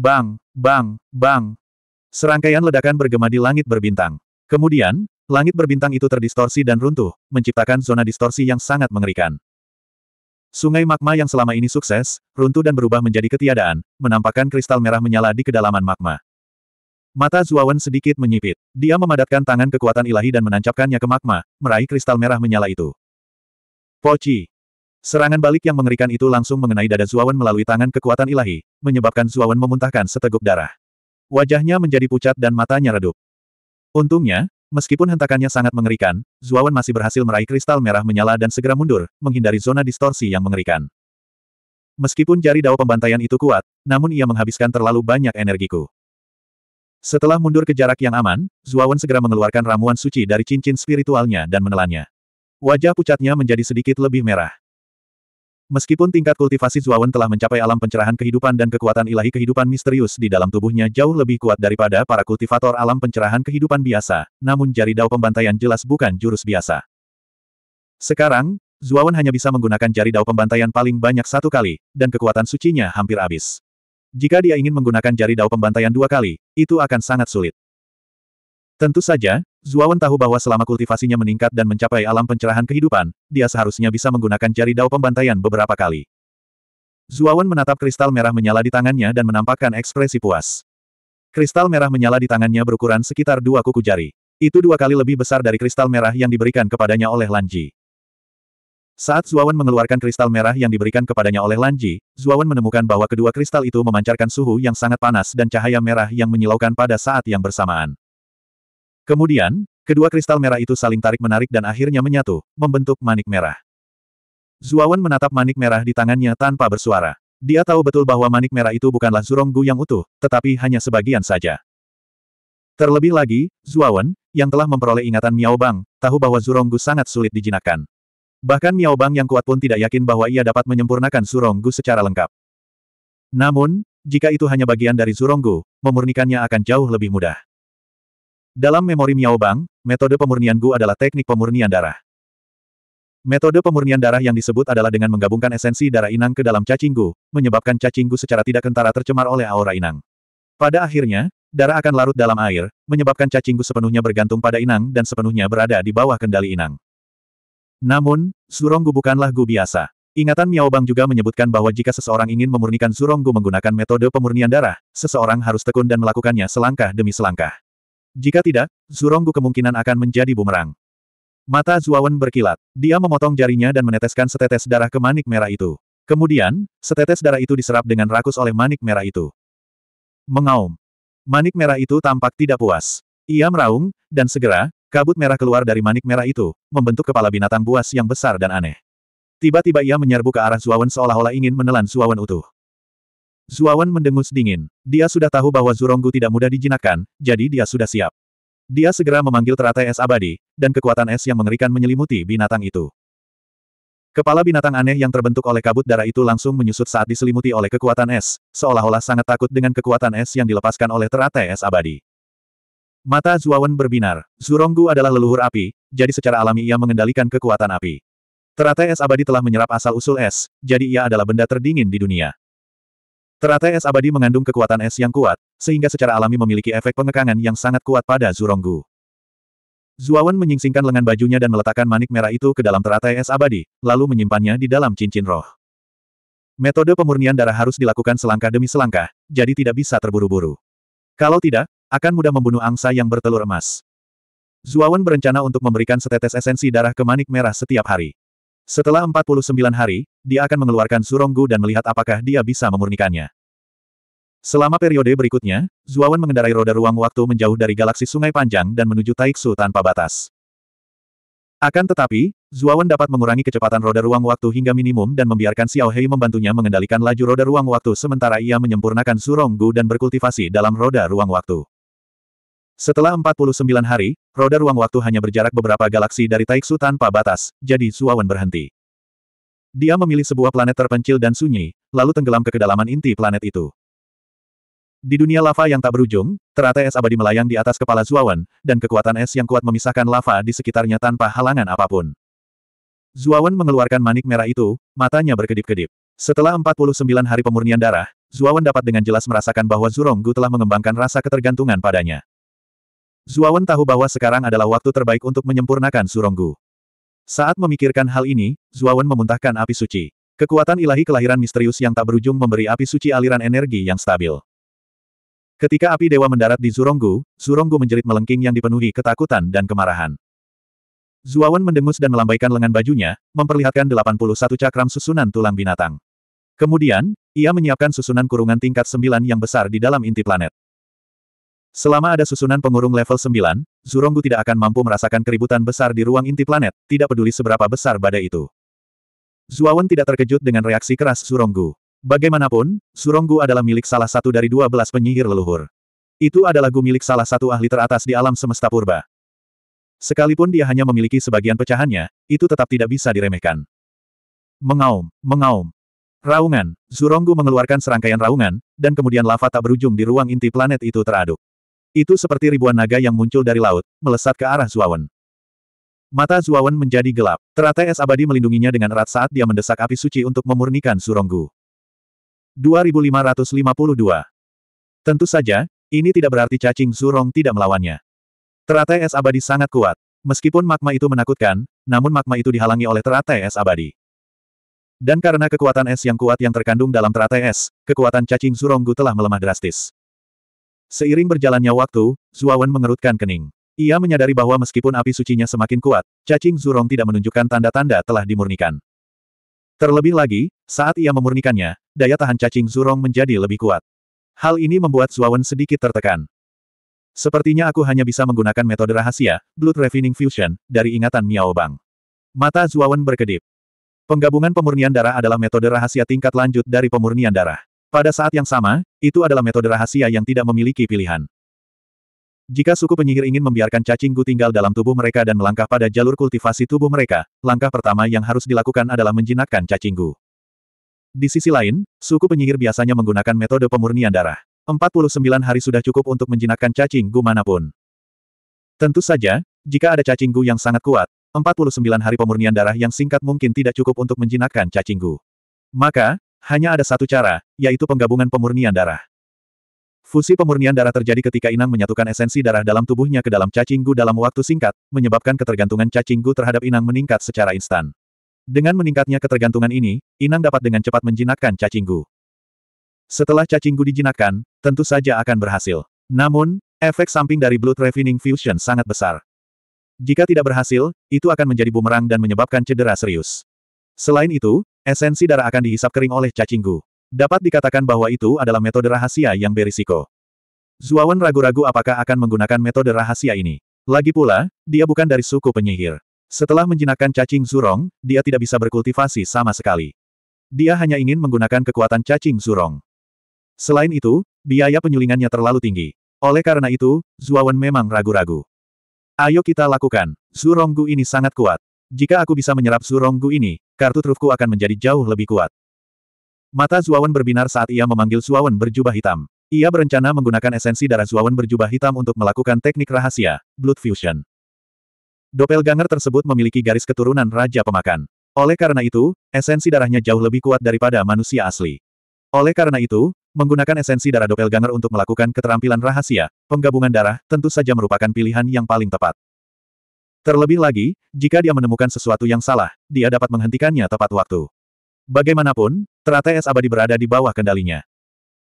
Bang, bang, bang. Serangkaian ledakan bergema di langit berbintang. Kemudian, langit berbintang itu terdistorsi dan runtuh, menciptakan zona distorsi yang sangat mengerikan. Sungai magma yang selama ini sukses, runtuh dan berubah menjadi ketiadaan, menampakkan kristal merah menyala di kedalaman magma. Mata Zuawan sedikit menyipit. Dia memadatkan tangan kekuatan ilahi dan menancapkannya ke magma, meraih kristal merah menyala itu. Poci. Serangan balik yang mengerikan itu langsung mengenai dada Zuawan melalui tangan kekuatan ilahi, menyebabkan Zuawan memuntahkan seteguk darah. Wajahnya menjadi pucat dan matanya redup. Untungnya, meskipun hentakannya sangat mengerikan, Zuawan masih berhasil meraih kristal merah menyala dan segera mundur, menghindari zona distorsi yang mengerikan. Meskipun jari dao pembantaian itu kuat, namun ia menghabiskan terlalu banyak energiku. Setelah mundur ke jarak yang aman, Zuawan segera mengeluarkan ramuan suci dari cincin spiritualnya dan menelannya. Wajah pucatnya menjadi sedikit lebih merah. Meskipun tingkat kultivasi Zuawan telah mencapai alam pencerahan kehidupan dan kekuatan ilahi kehidupan misterius di dalam tubuhnya jauh lebih kuat daripada para kultivator alam pencerahan kehidupan biasa, namun jari dao pembantaian jelas bukan jurus biasa. Sekarang, Zuawan hanya bisa menggunakan jari dao pembantaian paling banyak satu kali, dan kekuatan sucinya hampir habis. Jika dia ingin menggunakan jari dao pembantaian dua kali, itu akan sangat sulit. Tentu saja, Zuawan tahu bahwa selama kultivasinya meningkat dan mencapai alam pencerahan kehidupan, dia seharusnya bisa menggunakan jari dao pembantaian beberapa kali. Zuawan menatap kristal merah menyala di tangannya dan menampakkan ekspresi puas. Kristal merah menyala di tangannya berukuran sekitar dua kuku jari. Itu dua kali lebih besar dari kristal merah yang diberikan kepadanya oleh Lanji. Saat Zuawan mengeluarkan kristal merah yang diberikan kepadanya oleh Lanji, Zuawan menemukan bahwa kedua kristal itu memancarkan suhu yang sangat panas dan cahaya merah yang menyilaukan pada saat yang bersamaan. Kemudian, kedua kristal merah itu saling tarik-menarik dan akhirnya menyatu, membentuk manik merah. Zuawan menatap manik merah di tangannya tanpa bersuara. Dia tahu betul bahwa manik merah itu bukanlah Zuronggu yang utuh, tetapi hanya sebagian saja. Terlebih lagi, Zuawan, yang telah memperoleh ingatan Miao Bang, tahu bahwa Zuronggu sangat sulit dijinakkan. Bahkan Miao Bang yang kuat pun tidak yakin bahwa ia dapat menyempurnakan Zuronggu secara lengkap. Namun, jika itu hanya bagian dari Zuronggu, memurnikannya akan jauh lebih mudah. Dalam memori Miaobang, metode pemurnian Gu adalah teknik pemurnian darah. Metode pemurnian darah yang disebut adalah dengan menggabungkan esensi darah inang ke dalam cacing Gu, menyebabkan cacing Gu secara tidak kentara tercemar oleh aura inang. Pada akhirnya, darah akan larut dalam air, menyebabkan cacing Gu sepenuhnya bergantung pada inang dan sepenuhnya berada di bawah kendali inang. Namun, Zurong Gu bukanlah Gu biasa. Ingatan Miaobang juga menyebutkan bahwa jika seseorang ingin memurnikan Gu menggunakan metode pemurnian darah, seseorang harus tekun dan melakukannya selangkah demi selangkah. Jika tidak, Zuronggu kemungkinan akan menjadi bumerang. Mata Zuawan berkilat. Dia memotong jarinya dan meneteskan setetes darah ke manik merah itu. Kemudian, setetes darah itu diserap dengan rakus oleh manik merah itu. Mengaum. Manik merah itu tampak tidak puas. Ia meraung, dan segera, kabut merah keluar dari manik merah itu, membentuk kepala binatang buas yang besar dan aneh. Tiba-tiba ia menyerbu ke arah Zuawan seolah-olah ingin menelan Zuawan utuh. Zuawan mendengus dingin. Dia sudah tahu bahwa Zuronggu tidak mudah dijinakkan, jadi dia sudah siap. Dia segera memanggil teratai es abadi, dan kekuatan es yang mengerikan menyelimuti binatang itu. Kepala binatang aneh yang terbentuk oleh kabut darah itu langsung menyusut saat diselimuti oleh kekuatan es, seolah-olah sangat takut dengan kekuatan es yang dilepaskan oleh teratai es abadi. Mata Zuawan berbinar. Zuronggu adalah leluhur api, jadi secara alami ia mengendalikan kekuatan api. Teratai es abadi telah menyerap asal-usul es, jadi ia adalah benda terdingin di dunia. Teratai es abadi mengandung kekuatan es yang kuat, sehingga secara alami memiliki efek pengekangan yang sangat kuat pada Zuronggu. Zuawan menyingsingkan lengan bajunya dan meletakkan manik merah itu ke dalam teratai es abadi, lalu menyimpannya di dalam cincin roh. Metode pemurnian darah harus dilakukan selangkah demi selangkah, jadi tidak bisa terburu-buru. Kalau tidak, akan mudah membunuh angsa yang bertelur emas. Zuawan berencana untuk memberikan setetes esensi darah ke manik merah setiap hari. Setelah 49 hari, dia akan mengeluarkan suronggu dan melihat apakah dia bisa memurnikannya. Selama periode berikutnya, Zuawan mengendarai roda ruang waktu menjauh dari galaksi sungai panjang dan menuju Taiksu tanpa batas. Akan tetapi, Zuawan dapat mengurangi kecepatan roda ruang waktu hingga minimum dan membiarkan Xiao Hei membantunya mengendalikan laju roda ruang waktu sementara ia menyempurnakan suronggu dan berkultivasi dalam roda ruang waktu. Setelah 49 hari, roda ruang waktu hanya berjarak beberapa galaksi dari Taiksu tanpa batas, jadi Suawan berhenti. Dia memilih sebuah planet terpencil dan sunyi, lalu tenggelam ke kedalaman inti planet itu. Di dunia lava yang tak berujung, teratai es abadi melayang di atas kepala Zuawan, dan kekuatan es yang kuat memisahkan lava di sekitarnya tanpa halangan apapun. Zuawan mengeluarkan manik merah itu, matanya berkedip-kedip. Setelah 49 hari pemurnian darah, Zuawan dapat dengan jelas merasakan bahwa Gu telah mengembangkan rasa ketergantungan padanya. Zuawan tahu bahwa sekarang adalah waktu terbaik untuk menyempurnakan Suronggu. Saat memikirkan hal ini, Zuawan memuntahkan api suci. Kekuatan ilahi kelahiran misterius yang tak berujung memberi api suci aliran energi yang stabil. Ketika api dewa mendarat di Zuronggu, Zuronggu menjerit melengking yang dipenuhi ketakutan dan kemarahan. Zuawan mendengus dan melambaikan lengan bajunya, memperlihatkan 81 cakram susunan tulang binatang. Kemudian, ia menyiapkan susunan kurungan tingkat 9 yang besar di dalam inti planet. Selama ada susunan pengurung level 9, Zuronggu tidak akan mampu merasakan keributan besar di ruang inti planet, tidak peduli seberapa besar badai itu. Zuawan tidak terkejut dengan reaksi keras Zuronggu. Bagaimanapun, Zuronggu adalah milik salah satu dari dua belas penyihir leluhur. Itu adalah gu milik salah satu ahli teratas di alam semesta purba. Sekalipun dia hanya memiliki sebagian pecahannya, itu tetap tidak bisa diremehkan. Mengaum, mengaum. Raungan, Zuronggu mengeluarkan serangkaian raungan, dan kemudian lava tak berujung di ruang inti planet itu teraduk. Itu seperti ribuan naga yang muncul dari laut, melesat ke arah Zuawan. Mata Zuawan menjadi gelap. Teratai es abadi melindunginya dengan erat saat dia mendesak api suci untuk memurnikan Suronggu. 2552 Tentu saja, ini tidak berarti cacing Zurong tidak melawannya. Teratai es abadi sangat kuat. Meskipun magma itu menakutkan, namun magma itu dihalangi oleh teratai es abadi. Dan karena kekuatan es yang kuat yang terkandung dalam teratai es, kekuatan cacing Zuronggu telah melemah drastis. Seiring berjalannya waktu, Zuawan mengerutkan kening. Ia menyadari bahwa meskipun api sucinya semakin kuat, cacing zurong tidak menunjukkan tanda-tanda telah dimurnikan. Terlebih lagi, saat ia memurnikannya, daya tahan cacing zurong menjadi lebih kuat. Hal ini membuat Zuawan sedikit tertekan. Sepertinya aku hanya bisa menggunakan metode rahasia, Blood Refining Fusion, dari ingatan Miao Bang. Mata Zuawan berkedip. Penggabungan pemurnian darah adalah metode rahasia tingkat lanjut dari pemurnian darah. Pada saat yang sama, itu adalah metode rahasia yang tidak memiliki pilihan. Jika suku penyihir ingin membiarkan cacing gu tinggal dalam tubuh mereka dan melangkah pada jalur kultivasi tubuh mereka, langkah pertama yang harus dilakukan adalah menjinakkan cacing gu. Di sisi lain, suku penyihir biasanya menggunakan metode pemurnian darah. 49 hari sudah cukup untuk menjinakkan cacing gu manapun. Tentu saja, jika ada cacing gu yang sangat kuat, 49 hari pemurnian darah yang singkat mungkin tidak cukup untuk menjinakkan cacing gu. Maka, hanya ada satu cara, yaitu penggabungan pemurnian darah. Fusi pemurnian darah terjadi ketika Inang menyatukan esensi darah dalam tubuhnya ke dalam cacing dalam waktu singkat, menyebabkan ketergantungan cacing terhadap Inang meningkat secara instan. Dengan meningkatnya ketergantungan ini, Inang dapat dengan cepat menjinakkan cacing Setelah cacing dijinakkan, tentu saja akan berhasil. Namun, efek samping dari Blood Refining Fusion sangat besar. Jika tidak berhasil, itu akan menjadi bumerang dan menyebabkan cedera serius. Selain itu, Esensi darah akan dihisap kering oleh cacinggu. Dapat dikatakan bahwa itu adalah metode rahasia yang berisiko. Zuawan ragu-ragu apakah akan menggunakan metode rahasia ini. Lagi pula, dia bukan dari suku penyihir. Setelah menjinakkan cacing zurong, dia tidak bisa berkultivasi sama sekali. Dia hanya ingin menggunakan kekuatan cacing zurong. Selain itu, biaya penyulingannya terlalu tinggi. Oleh karena itu, Zuawan memang ragu-ragu. Ayo kita lakukan. Zurong gu ini sangat kuat. Jika aku bisa menyerap suronggu ini, kartu trufku akan menjadi jauh lebih kuat. Mata Zuawan berbinar saat ia memanggil Zuawan berjubah hitam. Ia berencana menggunakan esensi darah Zuawan berjubah hitam untuk melakukan teknik rahasia, Blood Fusion. Doppelganger tersebut memiliki garis keturunan Raja Pemakan. Oleh karena itu, esensi darahnya jauh lebih kuat daripada manusia asli. Oleh karena itu, menggunakan esensi darah doppelganger untuk melakukan keterampilan rahasia, penggabungan darah, tentu saja merupakan pilihan yang paling tepat. Terlebih lagi, jika dia menemukan sesuatu yang salah, dia dapat menghentikannya tepat waktu. Bagaimanapun, teratai es abadi berada di bawah kendalinya.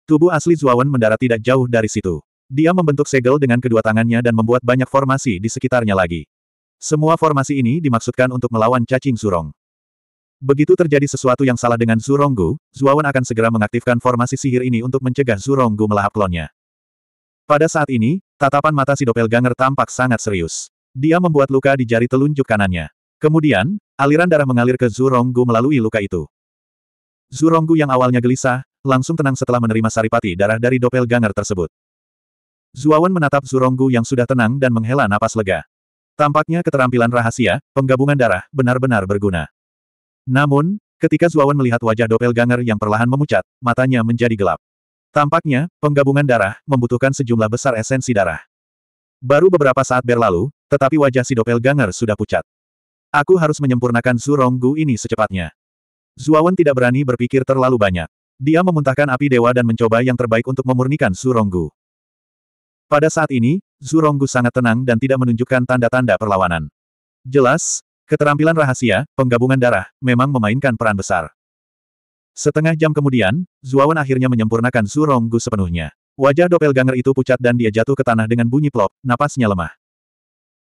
Tubuh asli Zuawan mendarat tidak jauh dari situ. Dia membentuk segel dengan kedua tangannya dan membuat banyak formasi di sekitarnya lagi. Semua formasi ini dimaksudkan untuk melawan cacing zurong. Begitu terjadi sesuatu yang salah dengan Zuronggu, Zuawan akan segera mengaktifkan formasi sihir ini untuk mencegah Zuronggu melahap klonnya. Pada saat ini, tatapan mata si doppelganger tampak sangat serius. Dia membuat luka di jari telunjuk kanannya. Kemudian, aliran darah mengalir ke Zuronggu melalui luka itu. Zuronggu yang awalnya gelisah, langsung tenang setelah menerima saripati darah dari doppelganger tersebut. Zuawan menatap Zuronggu yang sudah tenang dan menghela napas lega. Tampaknya keterampilan rahasia, penggabungan darah, benar-benar berguna. Namun, ketika Zuawan melihat wajah doppelganger yang perlahan memucat, matanya menjadi gelap. Tampaknya, penggabungan darah membutuhkan sejumlah besar esensi darah. Baru beberapa saat berlalu, tetapi wajah si doppelganger sudah pucat. Aku harus menyempurnakan Zuronggu ini secepatnya. Zuawan tidak berani berpikir terlalu banyak. Dia memuntahkan api dewa dan mencoba yang terbaik untuk memurnikan Zuronggu. Pada saat ini, Zuronggu sangat tenang dan tidak menunjukkan tanda-tanda perlawanan. Jelas, keterampilan rahasia, penggabungan darah, memang memainkan peran besar. Setengah jam kemudian, Zuawan akhirnya menyempurnakan Zuronggu sepenuhnya. Wajah doppelganger itu pucat dan dia jatuh ke tanah dengan bunyi plop, napasnya lemah.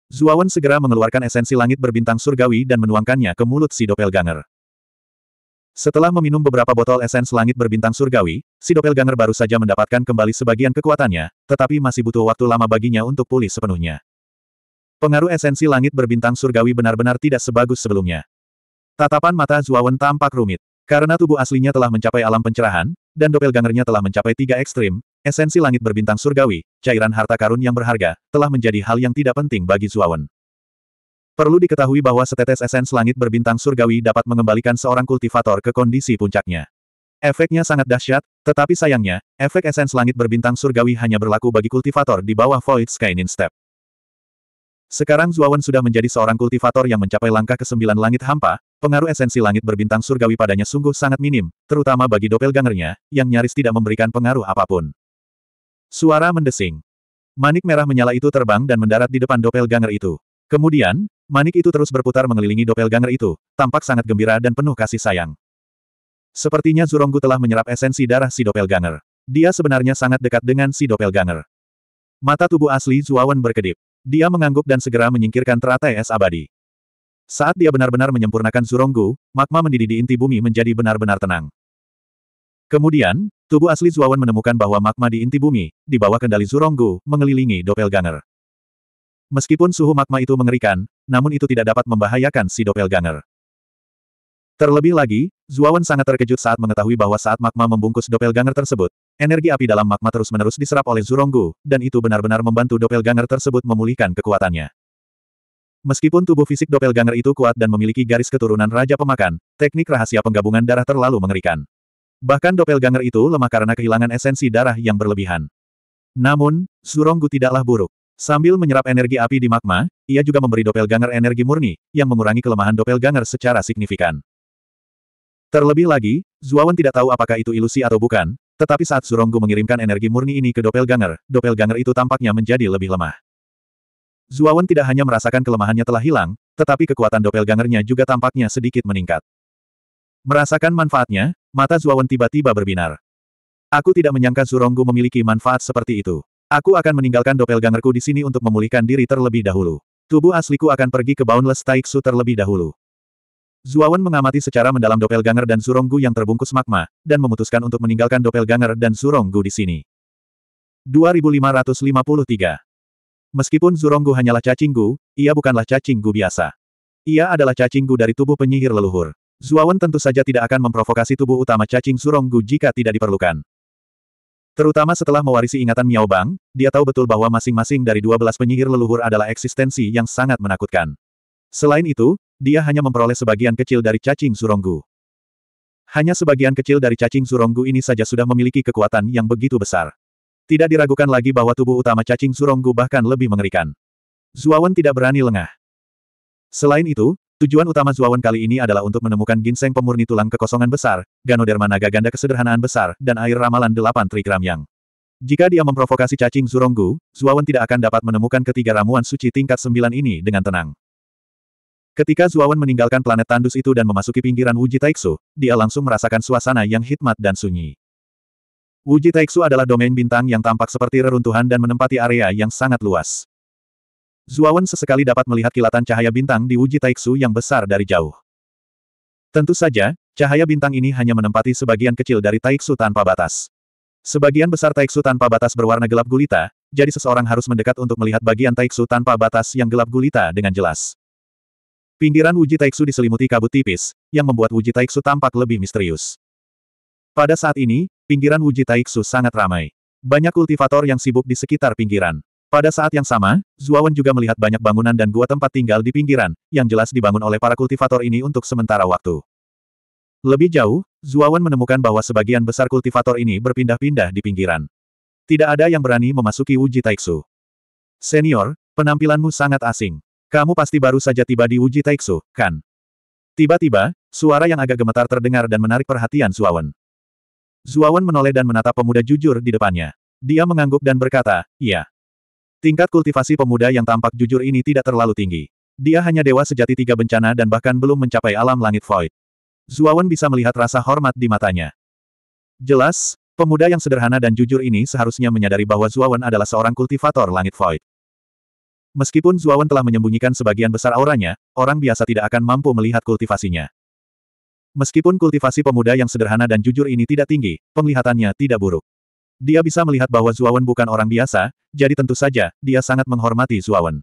Zuawan segera mengeluarkan esensi langit berbintang surgawi dan menuangkannya ke mulut si doppelganger. Setelah meminum beberapa botol esens langit berbintang surgawi, si doppelganger baru saja mendapatkan kembali sebagian kekuatannya, tetapi masih butuh waktu lama baginya untuk pulih sepenuhnya. Pengaruh esensi langit berbintang surgawi benar-benar tidak sebagus sebelumnya. Tatapan mata Zuawan tampak rumit. Karena tubuh aslinya telah mencapai alam pencerahan, dan doppelgangernya telah mencapai tiga ekstrim, Esensi langit berbintang surgawi, cairan harta karun yang berharga, telah menjadi hal yang tidak penting bagi Zuawan. Perlu diketahui bahwa setetes esens langit berbintang surgawi dapat mengembalikan seorang kultivator ke kondisi puncaknya. Efeknya sangat dahsyat, tetapi sayangnya, efek esens langit berbintang surgawi hanya berlaku bagi kultivator di bawah Void Skynin Step. Sekarang Zuawan sudah menjadi seorang kultivator yang mencapai langkah ke sembilan langit hampa, pengaruh esensi langit berbintang surgawi padanya sungguh sangat minim, terutama bagi Gangernya, yang nyaris tidak memberikan pengaruh apapun. Suara mendesing. Manik merah menyala itu terbang dan mendarat di depan Dopel Ganger itu. Kemudian, manik itu terus berputar mengelilingi Dopel Ganger itu, tampak sangat gembira dan penuh kasih sayang. Sepertinya Zuronggu telah menyerap esensi darah si Dopel Ganger. Dia sebenarnya sangat dekat dengan si Dopel Ganger. Mata tubuh asli Zuawan berkedip. Dia mengangguk dan segera menyingkirkan teratai es abadi. Saat dia benar-benar menyempurnakan Zuronggu, magma mendidih di inti bumi menjadi benar-benar tenang. Kemudian, Tubuh asli Zuawan menemukan bahwa magma di inti bumi, di bawah kendali Zuronggu, mengelilingi doppelganger. Meskipun suhu magma itu mengerikan, namun itu tidak dapat membahayakan si doppelganger. Terlebih lagi, Zuawan sangat terkejut saat mengetahui bahwa saat magma membungkus doppelganger tersebut, energi api dalam magma terus-menerus diserap oleh Zuronggu, dan itu benar-benar membantu doppelganger tersebut memulihkan kekuatannya. Meskipun tubuh fisik doppelganger itu kuat dan memiliki garis keturunan Raja Pemakan, teknik rahasia penggabungan darah terlalu mengerikan. Bahkan doppelganger itu lemah karena kehilangan esensi darah yang berlebihan. Namun, Zuronggu tidaklah buruk. Sambil menyerap energi api di magma, ia juga memberi doppelganger energi murni, yang mengurangi kelemahan doppelganger secara signifikan. Terlebih lagi, Zuawan tidak tahu apakah itu ilusi atau bukan, tetapi saat Zuronggu mengirimkan energi murni ini ke doppelganger, doppelganger itu tampaknya menjadi lebih lemah. Zuawan tidak hanya merasakan kelemahannya telah hilang, tetapi kekuatan doppelgangernya juga tampaknya sedikit meningkat. Merasakan manfaatnya, Mata Zuawan tiba-tiba berbinar. Aku tidak menyangka Zuronggu memiliki manfaat seperti itu. Aku akan meninggalkan doppelgangerku di sini untuk memulihkan diri terlebih dahulu. Tubuh asliku akan pergi ke Boundless Taiksu terlebih dahulu. Zuawan mengamati secara mendalam doppelganger dan Zuronggu yang terbungkus magma, dan memutuskan untuk meninggalkan doppelganger dan Zuronggu di sini. 2553 Meskipun Zuronggu hanyalah cacinggu, ia bukanlah cacinggu biasa. Ia adalah cacinggu dari tubuh penyihir leluhur. Zuawan tentu saja tidak akan memprovokasi tubuh utama cacing suronggu jika tidak diperlukan. Terutama setelah mewarisi ingatan Miao Bang, dia tahu betul bahwa masing-masing dari dua belas penyihir leluhur adalah eksistensi yang sangat menakutkan. Selain itu, dia hanya memperoleh sebagian kecil dari cacing suronggu. Hanya sebagian kecil dari cacing suronggu ini saja sudah memiliki kekuatan yang begitu besar. Tidak diragukan lagi bahwa tubuh utama cacing suronggu bahkan lebih mengerikan. Zuawan tidak berani lengah. Selain itu, Tujuan utama Zuawan kali ini adalah untuk menemukan ginseng pemurni tulang kekosongan besar, Ganoderma naga ganda kesederhanaan besar, dan air ramalan delapan trigram yang. Jika dia memprovokasi cacing Zuronggu, Zuawan tidak akan dapat menemukan ketiga ramuan suci tingkat sembilan ini dengan tenang. Ketika Zuawan meninggalkan planet tandus itu dan memasuki pinggiran Wuji Taiksu, dia langsung merasakan suasana yang hikmat dan sunyi. Wuji Taiksu adalah domain bintang yang tampak seperti reruntuhan dan menempati area yang sangat luas. Zuawan sesekali dapat melihat kilatan cahaya bintang di Wuji Taiksu yang besar dari jauh. Tentu saja, cahaya bintang ini hanya menempati sebagian kecil dari Taiksu tanpa batas. Sebagian besar Taiksu tanpa batas berwarna gelap gulita, jadi seseorang harus mendekat untuk melihat bagian Taiksu tanpa batas yang gelap gulita dengan jelas. Pinggiran Wuji Taiksu diselimuti kabut tipis, yang membuat Wuji Taiksu tampak lebih misterius. Pada saat ini, pinggiran Wuji Taiksu sangat ramai. Banyak kultivator yang sibuk di sekitar pinggiran. Pada saat yang sama, Zuawan juga melihat banyak bangunan dan gua tempat tinggal di pinggiran, yang jelas dibangun oleh para kultivator ini untuk sementara waktu. Lebih jauh, Zuawan menemukan bahwa sebagian besar kultivator ini berpindah-pindah di pinggiran. Tidak ada yang berani memasuki Wuji Taiksu. Senior, penampilanmu sangat asing. Kamu pasti baru saja tiba di Wuji Taiksu, kan? Tiba-tiba, suara yang agak gemetar terdengar dan menarik perhatian Zuawan. Zuawan menoleh dan menatap pemuda jujur di depannya. Dia mengangguk dan berkata, iya. Tingkat kultivasi pemuda yang tampak jujur ini tidak terlalu tinggi. Dia hanya dewa sejati tiga bencana dan bahkan belum mencapai alam langit void. Zuawan bisa melihat rasa hormat di matanya. Jelas, pemuda yang sederhana dan jujur ini seharusnya menyadari bahwa Zuawan adalah seorang kultivator langit void. Meskipun Zuawan telah menyembunyikan sebagian besar auranya, orang biasa tidak akan mampu melihat kultivasinya. Meskipun kultivasi pemuda yang sederhana dan jujur ini tidak tinggi, penglihatannya tidak buruk. Dia bisa melihat bahwa Zuawan bukan orang biasa, jadi tentu saja, dia sangat menghormati Zuawan.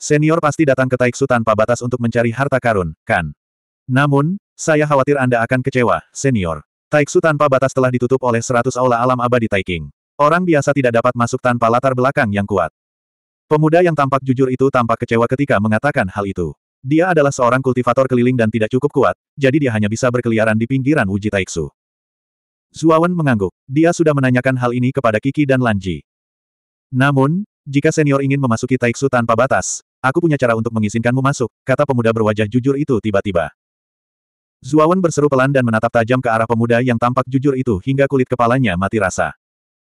Senior pasti datang ke Taiksu tanpa batas untuk mencari harta karun, kan? Namun, saya khawatir Anda akan kecewa, senior. Taiksu tanpa batas telah ditutup oleh seratus aula alam abadi Taiking. Orang biasa tidak dapat masuk tanpa latar belakang yang kuat. Pemuda yang tampak jujur itu tampak kecewa ketika mengatakan hal itu. Dia adalah seorang kultivator keliling dan tidak cukup kuat, jadi dia hanya bisa berkeliaran di pinggiran Uji Taiksu. Zuawan mengangguk. Dia sudah menanyakan hal ini kepada Kiki dan Lanji. Namun, jika senior ingin memasuki Taiksu tanpa batas, aku punya cara untuk mengizinkanmu masuk, kata pemuda berwajah jujur itu tiba-tiba. Zuawan berseru pelan dan menatap tajam ke arah pemuda yang tampak jujur itu hingga kulit kepalanya mati rasa.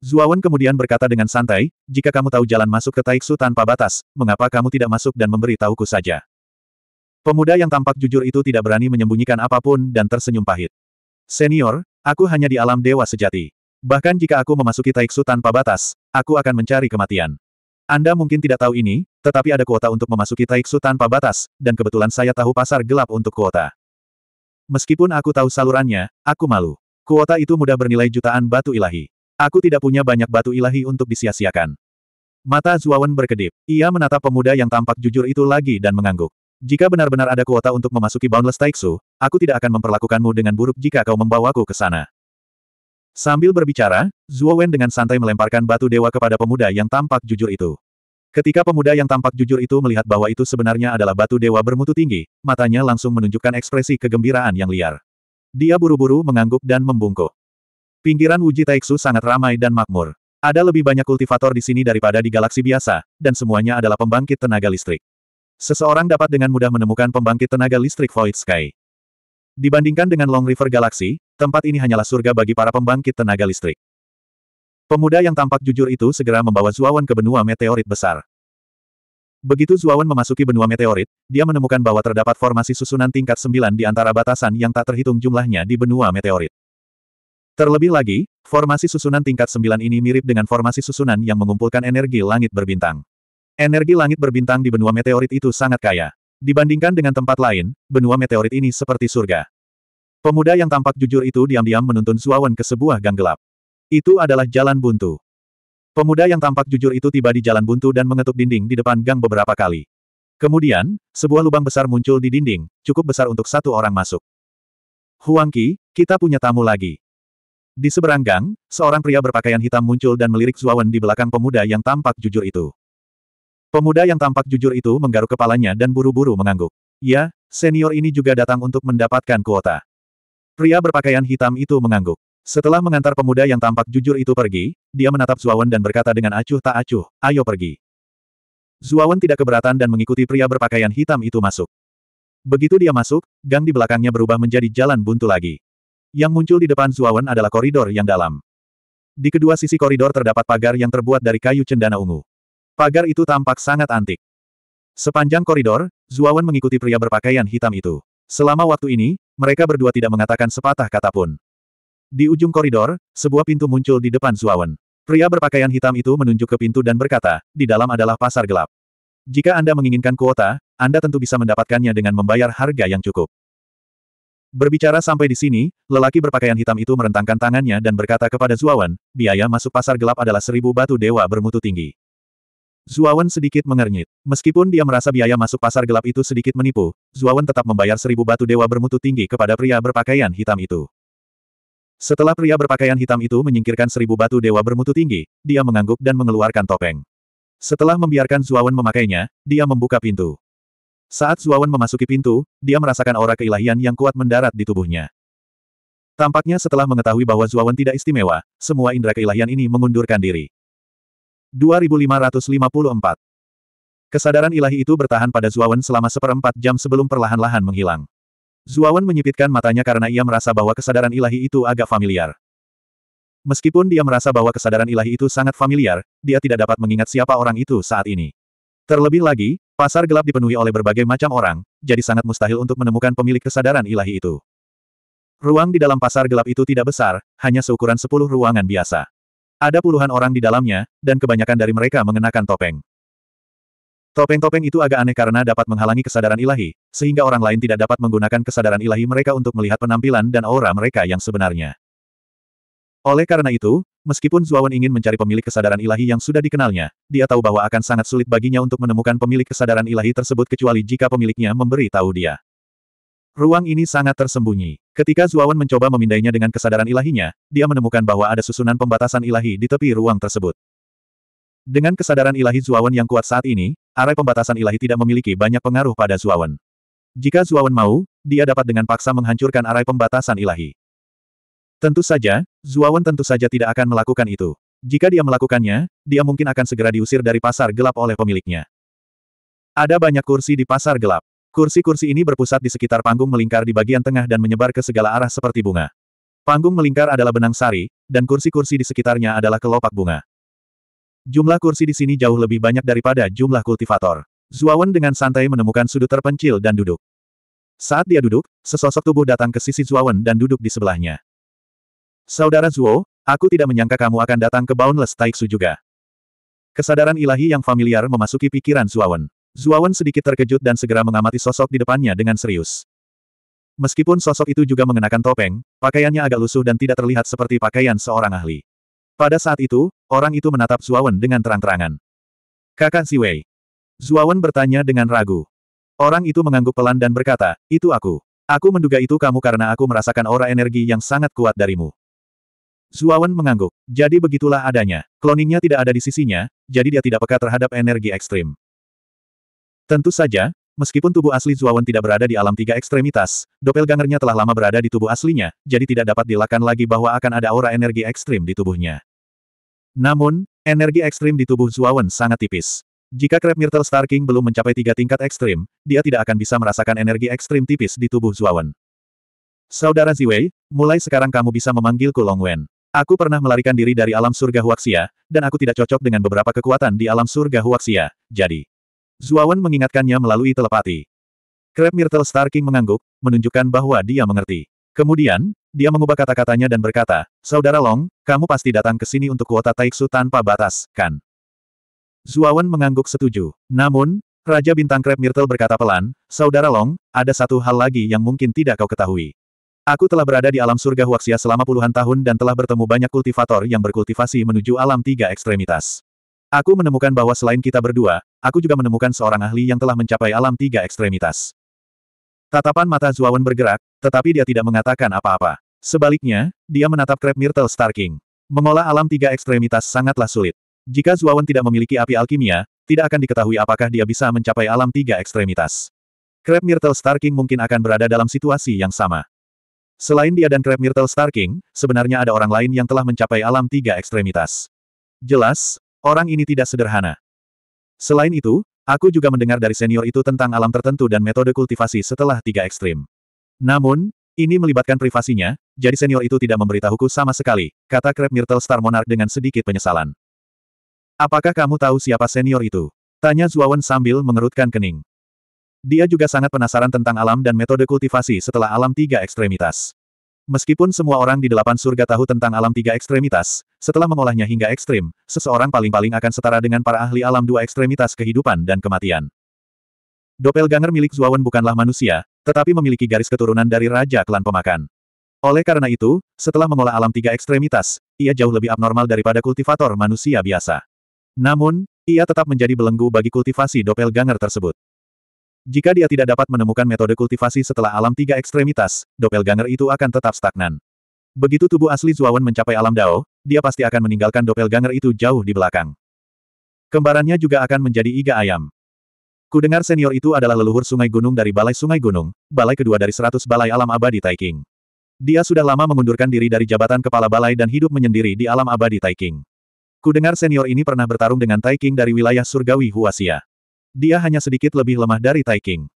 Zuawan kemudian berkata dengan santai, jika kamu tahu jalan masuk ke Taiksu tanpa batas, mengapa kamu tidak masuk dan memberitahuku saja? Pemuda yang tampak jujur itu tidak berani menyembunyikan apapun dan tersenyum pahit. Senior, Aku hanya di alam dewa sejati. Bahkan jika aku memasuki Taiksu tanpa batas, aku akan mencari kematian. Anda mungkin tidak tahu ini, tetapi ada kuota untuk memasuki Taiksu tanpa batas, dan kebetulan saya tahu pasar gelap untuk kuota. Meskipun aku tahu salurannya, aku malu. Kuota itu mudah bernilai jutaan batu ilahi. Aku tidak punya banyak batu ilahi untuk disia-siakan. Mata Zuawan berkedip. Ia menatap pemuda yang tampak jujur itu lagi dan mengangguk. Jika benar-benar ada kuota untuk memasuki Boundless Taixu, aku tidak akan memperlakukanmu dengan buruk jika kau membawaku ke sana. Sambil berbicara, Zhuo Wen dengan santai melemparkan batu dewa kepada pemuda yang tampak jujur itu. Ketika pemuda yang tampak jujur itu melihat bahwa itu sebenarnya adalah batu dewa bermutu tinggi, matanya langsung menunjukkan ekspresi kegembiraan yang liar. Dia buru-buru mengangguk dan membungkuk. Pinggiran Wuji Taixu sangat ramai dan makmur. Ada lebih banyak kultivator di sini daripada di galaksi biasa, dan semuanya adalah pembangkit tenaga listrik. Seseorang dapat dengan mudah menemukan pembangkit tenaga listrik Void Sky. Dibandingkan dengan Long River Galaxy, tempat ini hanyalah surga bagi para pembangkit tenaga listrik. Pemuda yang tampak jujur itu segera membawa Zuawan ke benua meteorit besar. Begitu Zuawan memasuki benua meteorit, dia menemukan bahwa terdapat formasi susunan tingkat 9 di antara batasan yang tak terhitung jumlahnya di benua meteorit. Terlebih lagi, formasi susunan tingkat 9 ini mirip dengan formasi susunan yang mengumpulkan energi langit berbintang. Energi langit berbintang di benua meteorit itu sangat kaya. Dibandingkan dengan tempat lain, benua meteorit ini seperti surga. Pemuda yang tampak jujur itu diam-diam menuntun Suawan ke sebuah gang gelap. Itu adalah jalan buntu. Pemuda yang tampak jujur itu tiba di jalan buntu dan mengetuk dinding di depan gang beberapa kali. Kemudian, sebuah lubang besar muncul di dinding, cukup besar untuk satu orang masuk. Huang Qi, kita punya tamu lagi. Di seberang gang, seorang pria berpakaian hitam muncul dan melirik Zuawan di belakang pemuda yang tampak jujur itu. Pemuda yang tampak jujur itu menggaruk kepalanya dan buru-buru mengangguk. Ya, senior ini juga datang untuk mendapatkan kuota. Pria berpakaian hitam itu mengangguk. Setelah mengantar pemuda yang tampak jujur itu pergi, dia menatap Zuawan dan berkata dengan acuh tak acuh, ayo pergi. Zuawan tidak keberatan dan mengikuti pria berpakaian hitam itu masuk. Begitu dia masuk, gang di belakangnya berubah menjadi jalan buntu lagi. Yang muncul di depan Zuawan adalah koridor yang dalam. Di kedua sisi koridor terdapat pagar yang terbuat dari kayu cendana ungu. Pagar itu tampak sangat antik. Sepanjang koridor, Zuawan mengikuti pria berpakaian hitam itu. Selama waktu ini, mereka berdua tidak mengatakan sepatah kata pun. Di ujung koridor, sebuah pintu muncul di depan Zuawan. Pria berpakaian hitam itu menunjuk ke pintu dan berkata, di dalam adalah pasar gelap. Jika Anda menginginkan kuota, Anda tentu bisa mendapatkannya dengan membayar harga yang cukup. Berbicara sampai di sini, lelaki berpakaian hitam itu merentangkan tangannya dan berkata kepada Zuawan, biaya masuk pasar gelap adalah seribu batu dewa bermutu tinggi. Zuawan sedikit mengernyit. Meskipun dia merasa biaya masuk pasar gelap itu sedikit menipu, Zuawan tetap membayar seribu batu dewa bermutu tinggi kepada pria berpakaian hitam itu. Setelah pria berpakaian hitam itu menyingkirkan seribu batu dewa bermutu tinggi, dia mengangguk dan mengeluarkan topeng. Setelah membiarkan Zuawan memakainya, dia membuka pintu. Saat Zuawan memasuki pintu, dia merasakan aura keilahian yang kuat mendarat di tubuhnya. Tampaknya setelah mengetahui bahwa Zuawan tidak istimewa, semua indera keilahian ini mengundurkan diri. 2554. Kesadaran ilahi itu bertahan pada Zuawan selama seperempat jam sebelum perlahan-lahan menghilang. Zuawan menyipitkan matanya karena ia merasa bahwa kesadaran ilahi itu agak familiar. Meskipun dia merasa bahwa kesadaran ilahi itu sangat familiar, dia tidak dapat mengingat siapa orang itu saat ini. Terlebih lagi, pasar gelap dipenuhi oleh berbagai macam orang, jadi sangat mustahil untuk menemukan pemilik kesadaran ilahi itu. Ruang di dalam pasar gelap itu tidak besar, hanya seukuran 10 ruangan biasa. Ada puluhan orang di dalamnya, dan kebanyakan dari mereka mengenakan topeng. Topeng-topeng itu agak aneh karena dapat menghalangi kesadaran ilahi, sehingga orang lain tidak dapat menggunakan kesadaran ilahi mereka untuk melihat penampilan dan aura mereka yang sebenarnya. Oleh karena itu, meskipun Zuawan ingin mencari pemilik kesadaran ilahi yang sudah dikenalnya, dia tahu bahwa akan sangat sulit baginya untuk menemukan pemilik kesadaran ilahi tersebut kecuali jika pemiliknya memberi tahu dia. Ruang ini sangat tersembunyi. Ketika Zuawan mencoba memindainya dengan kesadaran ilahinya, dia menemukan bahwa ada susunan pembatasan ilahi di tepi ruang tersebut. Dengan kesadaran ilahi Zuawan yang kuat saat ini, arai pembatasan ilahi tidak memiliki banyak pengaruh pada Zuawan. Jika Zuawan mau, dia dapat dengan paksa menghancurkan arai pembatasan ilahi. Tentu saja, Zuawan tentu saja tidak akan melakukan itu. Jika dia melakukannya, dia mungkin akan segera diusir dari pasar gelap oleh pemiliknya. Ada banyak kursi di pasar gelap. Kursi-kursi ini berpusat di sekitar panggung melingkar di bagian tengah dan menyebar ke segala arah seperti bunga. Panggung melingkar adalah benang sari, dan kursi-kursi di sekitarnya adalah kelopak bunga. Jumlah kursi di sini jauh lebih banyak daripada jumlah kultivator. Zuawan dengan santai menemukan sudut terpencil dan duduk. Saat dia duduk, sesosok tubuh datang ke sisi Zuawan dan duduk di sebelahnya. Saudara Zuo, aku tidak menyangka kamu akan datang ke Boundless Taiksu juga. Kesadaran ilahi yang familiar memasuki pikiran Zuawan. Zuawan sedikit terkejut dan segera mengamati sosok di depannya dengan serius. Meskipun sosok itu juga mengenakan topeng, pakaiannya agak lusuh dan tidak terlihat seperti pakaian seorang ahli. Pada saat itu, orang itu menatap Zuawan dengan terang-terangan. Kakak Siwei, Zuawan bertanya dengan ragu. Orang itu mengangguk pelan dan berkata, itu aku. Aku menduga itu kamu karena aku merasakan aura energi yang sangat kuat darimu. Zuawan mengangguk. Jadi begitulah adanya. Kloningnya tidak ada di sisinya, jadi dia tidak peka terhadap energi ekstrim. Tentu saja, meskipun tubuh asli Zuawan tidak berada di alam tiga ekstremitas, doppelgangernya telah lama berada di tubuh aslinya, jadi tidak dapat dilakukan lagi bahwa akan ada aura energi ekstrim di tubuhnya. Namun, energi ekstrim di tubuh Zuawan sangat tipis. Jika Crab Myrtle Starking belum mencapai tiga tingkat ekstrim, dia tidak akan bisa merasakan energi ekstrim tipis di tubuh Zuawan. Saudara Ziwei, mulai sekarang kamu bisa memanggilku Long Wen. Aku pernah melarikan diri dari alam surga Huaxia, dan aku tidak cocok dengan beberapa kekuatan di alam surga Huaxia, jadi... Zuawan mengingatkannya melalui telepati. Crab Myrtle King mengangguk, menunjukkan bahwa dia mengerti. Kemudian, dia mengubah kata-katanya dan berkata, Saudara Long, kamu pasti datang ke sini untuk kuota Taiksu tanpa batas, kan? Zuawan mengangguk setuju. Namun, Raja Bintang Crab Myrtle berkata pelan, Saudara Long, ada satu hal lagi yang mungkin tidak kau ketahui. Aku telah berada di alam surga Huaxia selama puluhan tahun dan telah bertemu banyak kultivator yang berkultivasi menuju alam tiga ekstremitas. Aku menemukan bahwa selain kita berdua, aku juga menemukan seorang ahli yang telah mencapai alam tiga ekstremitas. Tatapan mata Zuawan bergerak, tetapi dia tidak mengatakan apa-apa. Sebaliknya, dia menatap Crab Myrtle Starking. Mengolah alam tiga ekstremitas sangatlah sulit. Jika Zuawan tidak memiliki api alkimia, tidak akan diketahui apakah dia bisa mencapai alam tiga ekstremitas. Crab Myrtle Starking mungkin akan berada dalam situasi yang sama. Selain dia dan Crab Myrtle Starking, sebenarnya ada orang lain yang telah mencapai alam tiga ekstremitas. Jelas, orang ini tidak sederhana. Selain itu, aku juga mendengar dari senior itu tentang alam tertentu dan metode kultivasi setelah tiga ekstrim. Namun, ini melibatkan privasinya, jadi senior itu tidak memberitahuku sama sekali, kata Crab Myrtle Star Monarch dengan sedikit penyesalan. Apakah kamu tahu siapa senior itu? Tanya Zuawan sambil mengerutkan kening. Dia juga sangat penasaran tentang alam dan metode kultivasi setelah alam tiga ekstremitas. Meskipun semua orang di delapan surga tahu tentang alam tiga ekstremitas, setelah mengolahnya hingga ekstrim, seseorang paling-paling akan setara dengan para ahli alam dua ekstremitas kehidupan dan kematian. Doppelganger milik Zuawan bukanlah manusia, tetapi memiliki garis keturunan dari Raja Klan Pemakan. Oleh karena itu, setelah mengolah alam tiga ekstremitas, ia jauh lebih abnormal daripada kultivator manusia biasa. Namun, ia tetap menjadi belenggu bagi kultivasi doppelganger tersebut. Jika dia tidak dapat menemukan metode kultivasi setelah alam tiga ekstremitas, doppelganger itu akan tetap stagnan. Begitu tubuh asli Zuawan mencapai alam Dao, dia pasti akan meninggalkan doppelganger itu jauh di belakang. Kembarannya juga akan menjadi iga ayam. Kudengar senior itu adalah leluhur sungai gunung dari Balai Sungai Gunung, balai kedua dari seratus balai alam abadi Taiking. Dia sudah lama mengundurkan diri dari jabatan kepala balai dan hidup menyendiri di alam abadi Taiking. Kudengar senior ini pernah bertarung dengan Taiking dari wilayah surgawi Huasia dia hanya sedikit lebih lemah dari Tai King.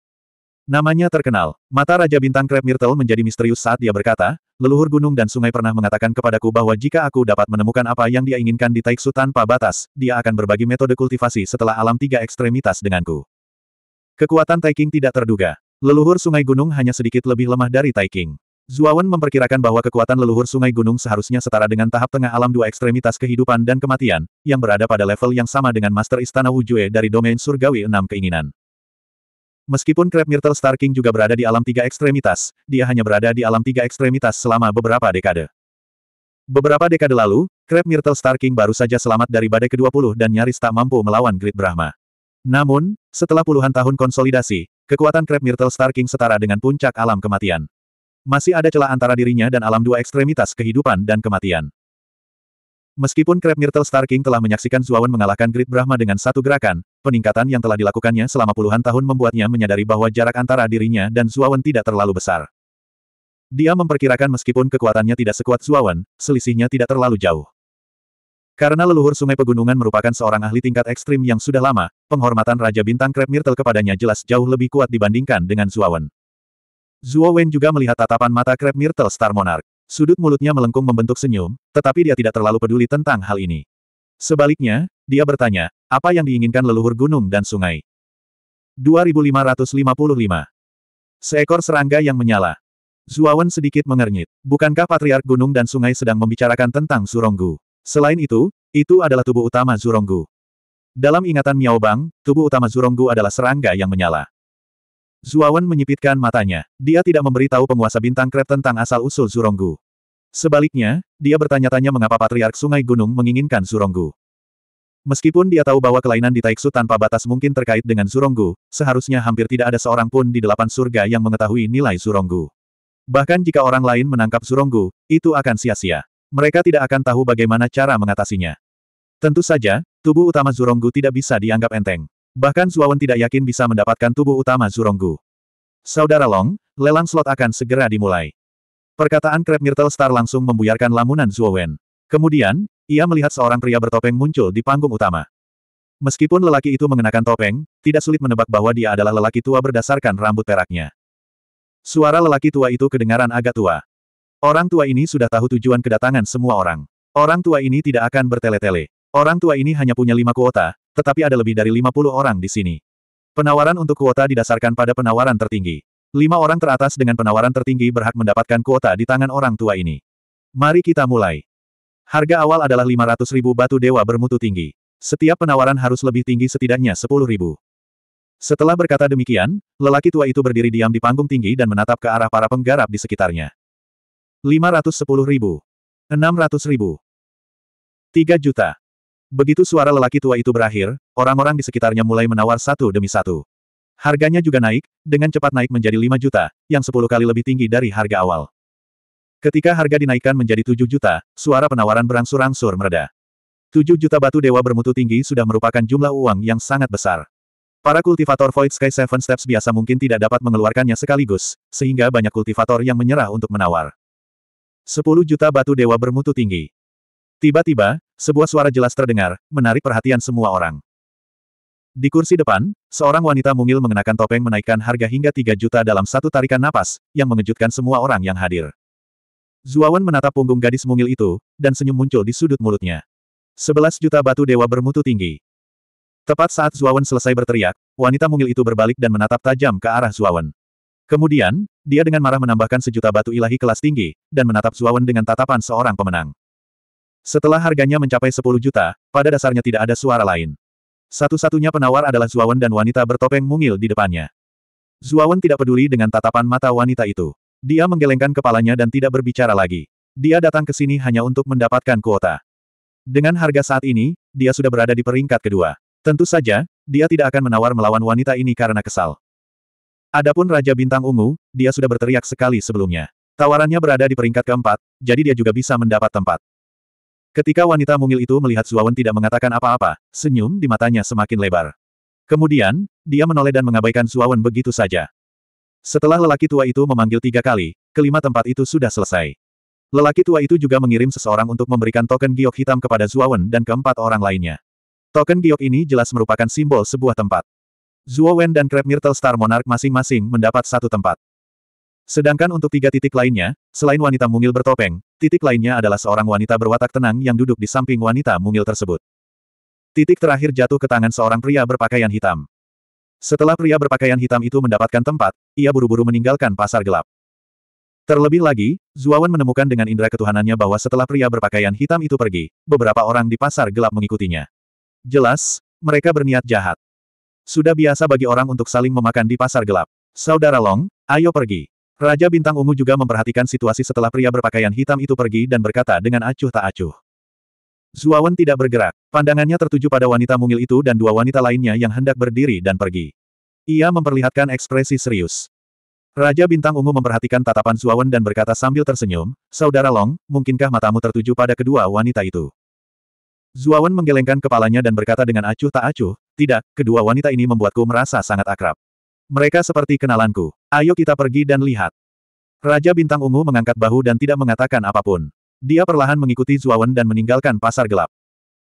Namanya terkenal. Mata Raja Bintang Crab Myrtle menjadi misterius saat dia berkata, leluhur gunung dan sungai pernah mengatakan kepadaku bahwa jika aku dapat menemukan apa yang dia inginkan di Taiksu tanpa batas, dia akan berbagi metode kultivasi setelah alam tiga ekstremitas denganku. Kekuatan Taiking tidak terduga. Leluhur sungai gunung hanya sedikit lebih lemah dari Taiking. Zuawan memperkirakan bahwa kekuatan leluhur sungai gunung seharusnya setara dengan tahap tengah alam dua ekstremitas kehidupan dan kematian, yang berada pada level yang sama dengan Master Istana Wujue dari domain surgawi enam keinginan. Meskipun Crab Myrtle Star King juga berada di alam tiga ekstremitas, dia hanya berada di alam tiga ekstremitas selama beberapa dekade. Beberapa dekade lalu, Crab Myrtle Star King baru saja selamat dari badai ke-20 dan nyaris tak mampu melawan Great Brahma. Namun, setelah puluhan tahun konsolidasi, kekuatan Crab Myrtle Star King setara dengan puncak alam kematian. Masih ada celah antara dirinya dan alam dua ekstremitas kehidupan dan kematian. Meskipun Crab Myrtle Starking telah menyaksikan Zuawan mengalahkan Grid Brahma dengan satu gerakan, peningkatan yang telah dilakukannya selama puluhan tahun membuatnya menyadari bahwa jarak antara dirinya dan Zuawan tidak terlalu besar. Dia memperkirakan meskipun kekuatannya tidak sekuat Zuawan, selisihnya tidak terlalu jauh. Karena leluhur sungai pegunungan merupakan seorang ahli tingkat ekstrim yang sudah lama, penghormatan Raja Bintang Crab Myrtle kepadanya jelas jauh lebih kuat dibandingkan dengan Zuawan. Zuo Wen juga melihat tatapan mata Crab Myrtle Star Monarch. Sudut mulutnya melengkung membentuk senyum, tetapi dia tidak terlalu peduli tentang hal ini. Sebaliknya, dia bertanya, apa yang diinginkan leluhur gunung dan sungai? 2555. Seekor serangga yang menyala. Zuawan sedikit mengernyit. Bukankah Patriark Gunung dan Sungai sedang membicarakan tentang Zuronggu? Selain itu, itu adalah tubuh utama Zuronggu. Dalam ingatan Miao Bang, tubuh utama Zuronggu adalah serangga yang menyala. Zuawan menyipitkan matanya. Dia tidak memberitahu penguasa bintang kret tentang asal-usul Zuronggu. Sebaliknya, dia bertanya-tanya mengapa Patriark Sungai Gunung menginginkan Zuronggu. Meskipun dia tahu bahwa kelainan di Taiksu tanpa batas mungkin terkait dengan Zuronggu, seharusnya hampir tidak ada seorang pun di delapan surga yang mengetahui nilai Zuronggu. Bahkan jika orang lain menangkap Zuronggu, itu akan sia-sia. Mereka tidak akan tahu bagaimana cara mengatasinya. Tentu saja, tubuh utama Zuronggu tidak bisa dianggap enteng. Bahkan Zuawan tidak yakin bisa mendapatkan tubuh utama Zuronggu. Saudara Long, lelang slot akan segera dimulai. Perkataan Crab Myrtle Star langsung membuyarkan lamunan Zuowen. Kemudian, ia melihat seorang pria bertopeng muncul di panggung utama. Meskipun lelaki itu mengenakan topeng, tidak sulit menebak bahwa dia adalah lelaki tua berdasarkan rambut peraknya. Suara lelaki tua itu kedengaran agak tua. Orang tua ini sudah tahu tujuan kedatangan semua orang. Orang tua ini tidak akan bertele-tele. Orang tua ini hanya punya lima kuota, tetapi ada lebih dari 50 orang di sini. Penawaran untuk kuota didasarkan pada penawaran tertinggi. Lima orang teratas dengan penawaran tertinggi berhak mendapatkan kuota di tangan orang tua ini. Mari kita mulai. Harga awal adalah 500 ribu batu dewa bermutu tinggi. Setiap penawaran harus lebih tinggi setidaknya 10 ribu. Setelah berkata demikian, lelaki tua itu berdiri diam di panggung tinggi dan menatap ke arah para penggarap di sekitarnya. 510 ribu. 600 ribu. 3 juta. Begitu suara lelaki tua itu berakhir, orang-orang di sekitarnya mulai menawar satu demi satu. Harganya juga naik, dengan cepat naik menjadi 5 juta, yang 10 kali lebih tinggi dari harga awal. Ketika harga dinaikkan menjadi 7 juta, suara penawaran berangsur-angsur mereda. 7 juta batu dewa bermutu tinggi sudah merupakan jumlah uang yang sangat besar. Para kultivator Void Sky Seven Steps biasa mungkin tidak dapat mengeluarkannya sekaligus, sehingga banyak kultivator yang menyerah untuk menawar. 10 juta batu dewa bermutu tinggi. Tiba-tiba, sebuah suara jelas terdengar, menarik perhatian semua orang. Di kursi depan, seorang wanita mungil mengenakan topeng menaikkan harga hingga 3 juta dalam satu tarikan napas, yang mengejutkan semua orang yang hadir. Zuawan menatap punggung gadis mungil itu, dan senyum muncul di sudut mulutnya. 11 juta batu dewa bermutu tinggi. Tepat saat Zuawan selesai berteriak, wanita mungil itu berbalik dan menatap tajam ke arah Zuawan. Kemudian, dia dengan marah menambahkan sejuta batu ilahi kelas tinggi, dan menatap Zuawan dengan tatapan seorang pemenang. Setelah harganya mencapai 10 juta, pada dasarnya tidak ada suara lain. Satu-satunya penawar adalah Zuawan dan wanita bertopeng mungil di depannya. Zuawan tidak peduli dengan tatapan mata wanita itu. Dia menggelengkan kepalanya dan tidak berbicara lagi. Dia datang ke sini hanya untuk mendapatkan kuota. Dengan harga saat ini, dia sudah berada di peringkat kedua. Tentu saja, dia tidak akan menawar melawan wanita ini karena kesal. Adapun Raja Bintang Ungu, dia sudah berteriak sekali sebelumnya. Tawarannya berada di peringkat keempat, jadi dia juga bisa mendapat tempat. Ketika wanita mungil itu melihat Zuawan tidak mengatakan apa-apa, senyum di matanya semakin lebar. Kemudian, dia menoleh dan mengabaikan Zuawan begitu saja. Setelah lelaki tua itu memanggil tiga kali, kelima tempat itu sudah selesai. Lelaki tua itu juga mengirim seseorang untuk memberikan token giok hitam kepada Zuawan dan keempat orang lainnya. Token giok ini jelas merupakan simbol sebuah tempat. Wen dan Krep Myrtle Star Monarch masing-masing mendapat satu tempat. Sedangkan untuk tiga titik lainnya, selain wanita mungil bertopeng, titik lainnya adalah seorang wanita berwatak tenang yang duduk di samping wanita mungil tersebut. Titik terakhir jatuh ke tangan seorang pria berpakaian hitam. Setelah pria berpakaian hitam itu mendapatkan tempat, ia buru-buru meninggalkan pasar gelap. Terlebih lagi, Zuawan menemukan dengan indera ketuhanannya bahwa setelah pria berpakaian hitam itu pergi, beberapa orang di pasar gelap mengikutinya. Jelas, mereka berniat jahat. Sudah biasa bagi orang untuk saling memakan di pasar gelap. Saudara Long, ayo pergi. Raja Bintang Ungu juga memperhatikan situasi setelah pria berpakaian hitam itu pergi dan berkata dengan acuh tak acuh. Zuawan tidak bergerak, pandangannya tertuju pada wanita mungil itu dan dua wanita lainnya yang hendak berdiri dan pergi. Ia memperlihatkan ekspresi serius. Raja Bintang Ungu memperhatikan tatapan Zuawan dan berkata sambil tersenyum, Saudara Long, mungkinkah matamu tertuju pada kedua wanita itu? Zuawan menggelengkan kepalanya dan berkata dengan acuh tak acuh, tidak, kedua wanita ini membuatku merasa sangat akrab. Mereka seperti kenalanku. Ayo kita pergi dan lihat. Raja Bintang Ungu mengangkat bahu dan tidak mengatakan apapun. Dia perlahan mengikuti Zuawan dan meninggalkan pasar gelap.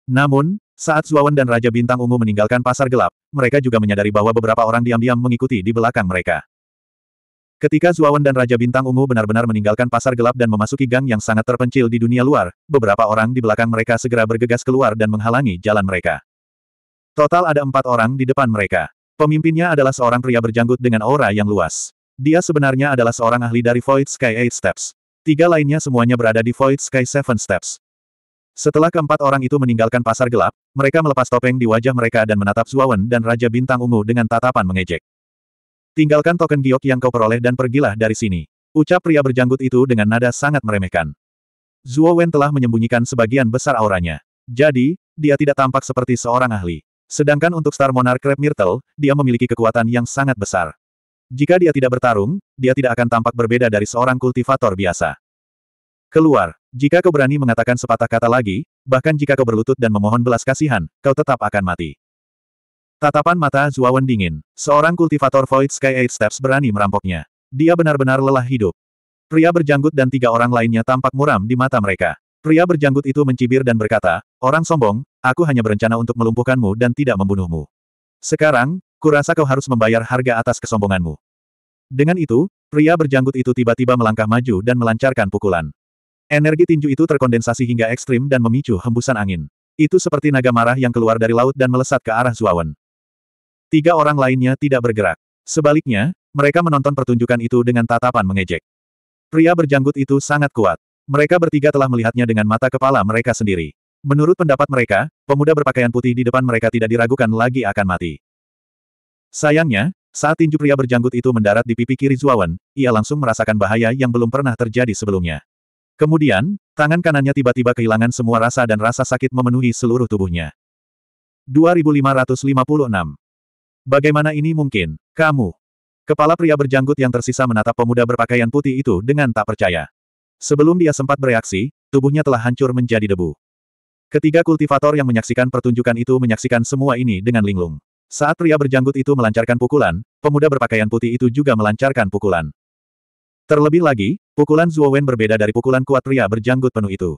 Namun, saat Zuawan dan Raja Bintang Ungu meninggalkan pasar gelap, mereka juga menyadari bahwa beberapa orang diam-diam mengikuti di belakang mereka. Ketika Zuawan dan Raja Bintang Ungu benar-benar meninggalkan pasar gelap dan memasuki gang yang sangat terpencil di dunia luar, beberapa orang di belakang mereka segera bergegas keluar dan menghalangi jalan mereka. Total ada empat orang di depan mereka. Pemimpinnya adalah seorang pria berjanggut dengan aura yang luas. Dia sebenarnya adalah seorang ahli dari Void Sky Eight Steps. Tiga lainnya semuanya berada di Void Sky Seven Steps. Setelah keempat orang itu meninggalkan pasar gelap, mereka melepas topeng di wajah mereka dan menatap Zuawan dan Raja Bintang Ungu dengan tatapan mengejek. Tinggalkan token giok yang kau peroleh dan pergilah dari sini. Ucap pria berjanggut itu dengan nada sangat meremehkan. Zuo Wen telah menyembunyikan sebagian besar auranya. Jadi, dia tidak tampak seperti seorang ahli. Sedangkan untuk Star Monarch Crab Myrtle, dia memiliki kekuatan yang sangat besar. Jika dia tidak bertarung, dia tidak akan tampak berbeda dari seorang kultivator biasa. Keluar. Jika kau berani mengatakan sepatah kata lagi, bahkan jika kau berlutut dan memohon belas kasihan, kau tetap akan mati. Tatapan mata Zuawan dingin. Seorang kultivator Void Sky Eight Steps berani merampoknya. Dia benar-benar lelah hidup. Pria berjanggut dan tiga orang lainnya tampak muram di mata mereka. Pria berjanggut itu mencibir dan berkata, Orang sombong, aku hanya berencana untuk melumpuhkanmu dan tidak membunuhmu. Sekarang, kurasa kau harus membayar harga atas kesombonganmu. Dengan itu, pria berjanggut itu tiba-tiba melangkah maju dan melancarkan pukulan. Energi tinju itu terkondensasi hingga ekstrim dan memicu hembusan angin. Itu seperti naga marah yang keluar dari laut dan melesat ke arah Zuawan. Tiga orang lainnya tidak bergerak. Sebaliknya, mereka menonton pertunjukan itu dengan tatapan mengejek. Pria berjanggut itu sangat kuat. Mereka bertiga telah melihatnya dengan mata kepala mereka sendiri. Menurut pendapat mereka, pemuda berpakaian putih di depan mereka tidak diragukan lagi akan mati. Sayangnya, saat tinju pria berjanggut itu mendarat di pipi kiri Zuawan, ia langsung merasakan bahaya yang belum pernah terjadi sebelumnya. Kemudian, tangan kanannya tiba-tiba kehilangan semua rasa dan rasa sakit memenuhi seluruh tubuhnya. 2556. Bagaimana ini mungkin, kamu? Kepala pria berjanggut yang tersisa menatap pemuda berpakaian putih itu dengan tak percaya. Sebelum dia sempat bereaksi, tubuhnya telah hancur menjadi debu. Ketiga kultivator yang menyaksikan pertunjukan itu menyaksikan semua ini dengan linglung. Saat pria berjanggut itu melancarkan pukulan, pemuda berpakaian putih itu juga melancarkan pukulan. Terlebih lagi, pukulan Wen berbeda dari pukulan kuat pria berjanggut penuh itu.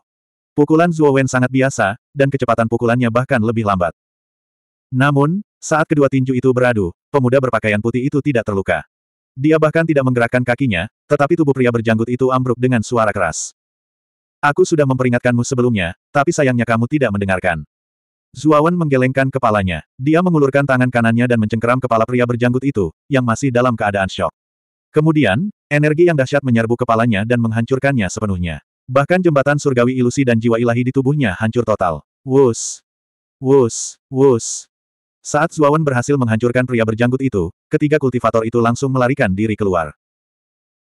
Pukulan Wen sangat biasa, dan kecepatan pukulannya bahkan lebih lambat. Namun, saat kedua tinju itu beradu, pemuda berpakaian putih itu tidak terluka. Dia bahkan tidak menggerakkan kakinya, tetapi tubuh pria berjanggut itu ambruk dengan suara keras. Aku sudah memperingatkanmu sebelumnya, tapi sayangnya kamu tidak mendengarkan. Zuawan menggelengkan kepalanya. Dia mengulurkan tangan kanannya dan mencengkeram kepala pria berjanggut itu, yang masih dalam keadaan shock. Kemudian, energi yang dahsyat menyerbu kepalanya dan menghancurkannya sepenuhnya. Bahkan jembatan surgawi ilusi dan jiwa ilahi di tubuhnya hancur total. Wus! Wus! Wus! Saat Zuawan berhasil menghancurkan pria berjanggut itu, ketiga kultivator itu langsung melarikan diri keluar.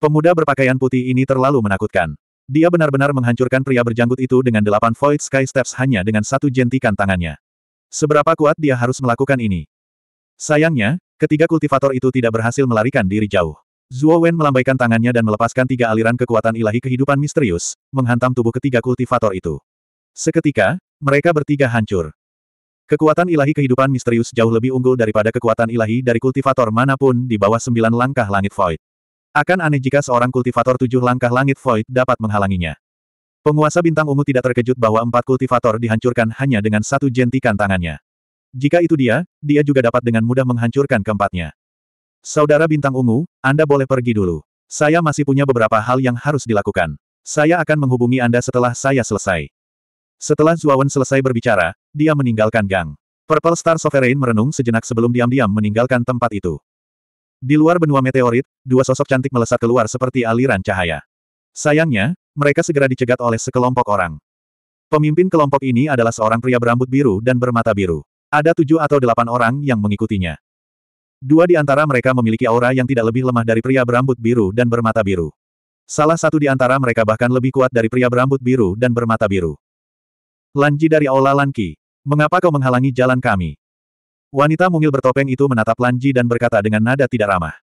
Pemuda berpakaian putih ini terlalu menakutkan. Dia benar-benar menghancurkan pria berjanggut itu dengan delapan Void Sky Steps hanya dengan satu jentikan tangannya. Seberapa kuat dia harus melakukan ini? Sayangnya, ketiga kultivator itu tidak berhasil melarikan diri jauh. Zuo Wen melambaikan tangannya dan melepaskan tiga aliran kekuatan ilahi kehidupan misterius, menghantam tubuh ketiga kultivator itu. Seketika, mereka bertiga hancur. Kekuatan ilahi kehidupan misterius jauh lebih unggul daripada kekuatan ilahi dari kultivator manapun di bawah sembilan langkah langit void. Akan aneh jika seorang kultivator tujuh langkah langit void dapat menghalanginya. Penguasa bintang ungu tidak terkejut bahwa empat kultivator dihancurkan hanya dengan satu jentikan tangannya. Jika itu dia, dia juga dapat dengan mudah menghancurkan keempatnya. Saudara bintang ungu, Anda boleh pergi dulu. Saya masih punya beberapa hal yang harus dilakukan. Saya akan menghubungi Anda setelah saya selesai. Setelah Zuawan selesai berbicara, dia meninggalkan gang. Purple Star Sovereign merenung sejenak sebelum diam-diam meninggalkan tempat itu. Di luar benua meteorit, dua sosok cantik melesat keluar seperti aliran cahaya. Sayangnya, mereka segera dicegat oleh sekelompok orang. Pemimpin kelompok ini adalah seorang pria berambut biru dan bermata biru. Ada tujuh atau delapan orang yang mengikutinya. Dua di antara mereka memiliki aura yang tidak lebih lemah dari pria berambut biru dan bermata biru. Salah satu di antara mereka bahkan lebih kuat dari pria berambut biru dan bermata biru. Lanji dari Aula Lanki, mengapa kau menghalangi jalan kami? Wanita mungil bertopeng itu menatap Lanji dan berkata dengan nada tidak ramah.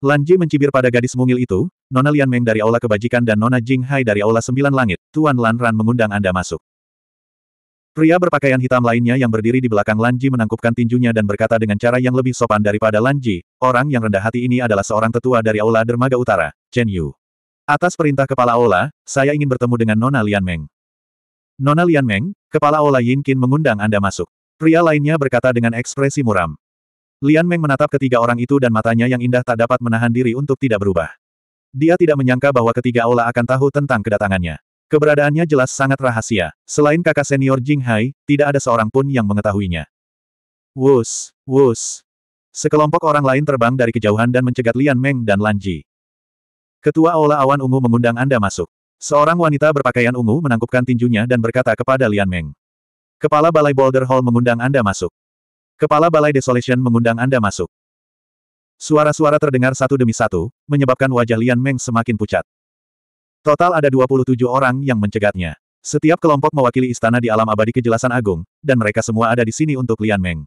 Lanji mencibir pada gadis mungil itu, Nona Lian Meng dari Aula Kebajikan dan Nona Jing Hai dari Aula Sembilan Langit, Tuan Lan Ran mengundang Anda masuk. Pria berpakaian hitam lainnya yang berdiri di belakang Lanji menangkupkan tinjunya dan berkata dengan cara yang lebih sopan daripada Lanji, orang yang rendah hati ini adalah seorang tetua dari Aula Dermaga Utara, Chen Yu. Atas perintah kepala Aula, saya ingin bertemu dengan Nona Lian Meng. Nona Lian Meng, kepala Ola Yin Qin mengundang Anda masuk. Pria lainnya berkata dengan ekspresi muram. Lian Meng menatap ketiga orang itu dan matanya yang indah tak dapat menahan diri untuk tidak berubah. Dia tidak menyangka bahwa ketiga Ola akan tahu tentang kedatangannya. Keberadaannya jelas sangat rahasia. Selain kakak senior Jing Hai, tidak ada seorang pun yang mengetahuinya. Wus, wus. Sekelompok orang lain terbang dari kejauhan dan mencegat Lian Meng dan Lan Ji. Ketua ola Awan Ungu mengundang Anda masuk. Seorang wanita berpakaian ungu menangkupkan tinjunya dan berkata kepada Lian Meng. Kepala Balai Boulder Hall mengundang Anda masuk. Kepala Balai Desolation mengundang Anda masuk. Suara-suara terdengar satu demi satu, menyebabkan wajah Lian Meng semakin pucat. Total ada 27 orang yang mencegatnya. Setiap kelompok mewakili istana di alam abadi kejelasan agung, dan mereka semua ada di sini untuk Lian Meng.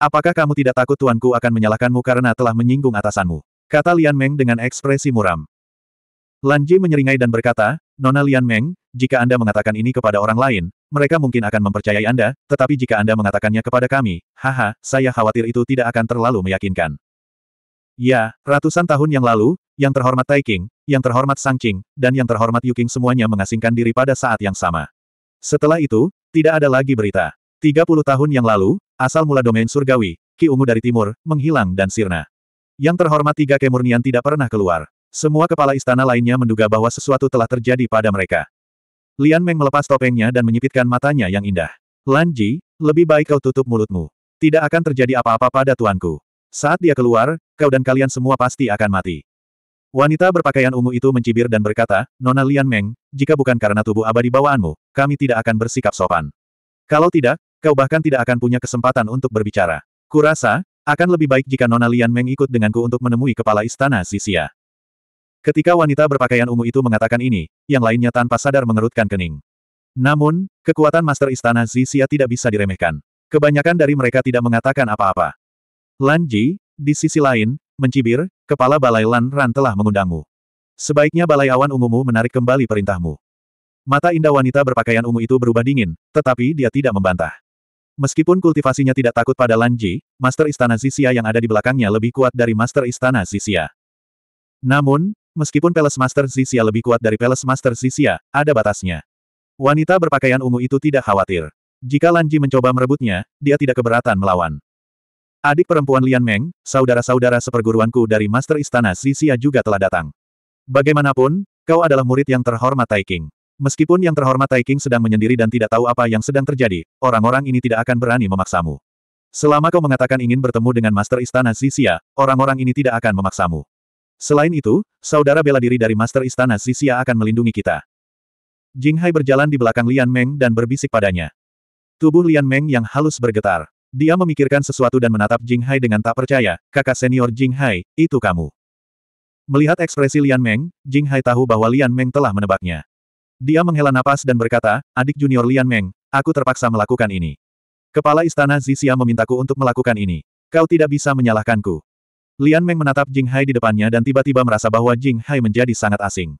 Apakah kamu tidak takut tuanku akan menyalahkanmu karena telah menyinggung atasanmu? Kata Lian Meng dengan ekspresi muram. Lan Ji menyeringai dan berkata, Nona Lian Meng, jika Anda mengatakan ini kepada orang lain, mereka mungkin akan mempercayai Anda, tetapi jika Anda mengatakannya kepada kami, haha, saya khawatir itu tidak akan terlalu meyakinkan. Ya, ratusan tahun yang lalu, yang terhormat Taiking, yang terhormat Sangqing, dan yang terhormat Yuking semuanya mengasingkan diri pada saat yang sama. Setelah itu, tidak ada lagi berita. 30 tahun yang lalu, asal mula domain surgawi, Ki Ungu dari timur, menghilang dan sirna. Yang terhormat tiga kemurnian tidak pernah keluar. Semua kepala istana lainnya menduga bahwa sesuatu telah terjadi pada mereka. Lian Meng melepas topengnya dan menyipitkan matanya yang indah. Lan Ji, lebih baik kau tutup mulutmu. Tidak akan terjadi apa-apa pada tuanku. Saat dia keluar, kau dan kalian semua pasti akan mati. Wanita berpakaian ungu itu mencibir dan berkata, Nona Lian Meng, jika bukan karena tubuh abadi bawaanmu, kami tidak akan bersikap sopan. Kalau tidak, kau bahkan tidak akan punya kesempatan untuk berbicara. Kurasa, akan lebih baik jika Nona Lian Meng ikut denganku untuk menemui kepala istana Sisia. Ketika wanita berpakaian ungu itu mengatakan ini, yang lainnya tanpa sadar mengerutkan kening. Namun, kekuatan Master Istana Zixia tidak bisa diremehkan. Kebanyakan dari mereka tidak mengatakan apa-apa. Lan Ji, di sisi lain, mencibir, kepala Balai Lan Ran telah mengundangmu. Sebaiknya Balai Awan Ungumu menarik kembali perintahmu. Mata indah wanita berpakaian ungu itu berubah dingin, tetapi dia tidak membantah. Meskipun kultivasinya tidak takut pada Lan Ji, Master Istana Zixia yang ada di belakangnya lebih kuat dari Master Istana Zixia. Namun, Meskipun Palace Master Zixia lebih kuat dari Palace Master Zixia, ada batasnya. Wanita berpakaian ungu itu tidak khawatir. Jika Lanji mencoba merebutnya, dia tidak keberatan melawan. Adik perempuan Lian Meng, saudara-saudara seperguruanku dari Master Istana Zixia juga telah datang. Bagaimanapun, kau adalah murid yang terhormat Taiking. Meskipun yang terhormat Taiking sedang menyendiri dan tidak tahu apa yang sedang terjadi, orang-orang ini tidak akan berani memaksamu. Selama kau mengatakan ingin bertemu dengan Master Istana Zixia, orang-orang ini tidak akan memaksamu. Selain itu, saudara bela diri dari Master Istana Sisia akan melindungi kita. Jing Hai berjalan di belakang Lian Meng dan berbisik padanya. Tubuh Lian Meng yang halus bergetar. Dia memikirkan sesuatu dan menatap Jing Hai dengan tak percaya, kakak senior Jing Hai, itu kamu. Melihat ekspresi Lian Meng, Jing Hai tahu bahwa Lian Meng telah menebaknya. Dia menghela napas dan berkata, adik junior Lian Meng, aku terpaksa melakukan ini. Kepala istana Zixia memintaku untuk melakukan ini. Kau tidak bisa menyalahkanku. Lian Meng menatap Jing Hai di depannya dan tiba-tiba merasa bahwa Jing Hai menjadi sangat asing.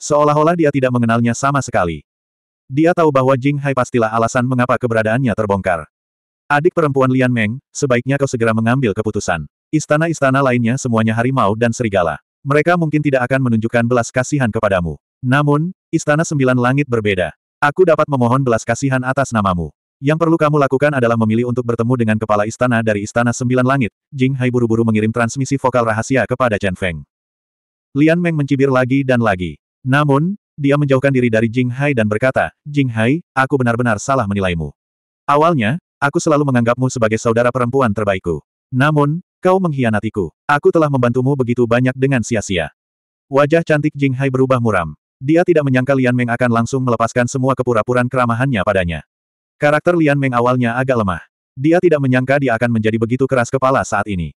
Seolah-olah dia tidak mengenalnya sama sekali. Dia tahu bahwa Jing Hai pastilah alasan mengapa keberadaannya terbongkar. Adik perempuan Lian Meng, sebaiknya kau segera mengambil keputusan. Istana-istana lainnya semuanya harimau dan serigala. Mereka mungkin tidak akan menunjukkan belas kasihan kepadamu. Namun, istana sembilan langit berbeda. Aku dapat memohon belas kasihan atas namamu. Yang perlu kamu lakukan adalah memilih untuk bertemu dengan kepala istana dari Istana Sembilan Langit. Jing Hai buru-buru mengirim transmisi vokal rahasia kepada Chen Feng. Lian Meng mencibir lagi dan lagi. Namun, dia menjauhkan diri dari Jing Hai dan berkata, Jing Hai, aku benar-benar salah menilaimu. Awalnya, aku selalu menganggapmu sebagai saudara perempuan terbaikku. Namun, kau mengkhianatiku. Aku telah membantumu begitu banyak dengan sia-sia. Wajah cantik Jing Hai berubah muram. Dia tidak menyangka Lian Meng akan langsung melepaskan semua kepura-puraan keramahannya padanya. Karakter Lian Meng awalnya agak lemah. Dia tidak menyangka dia akan menjadi begitu keras kepala saat ini.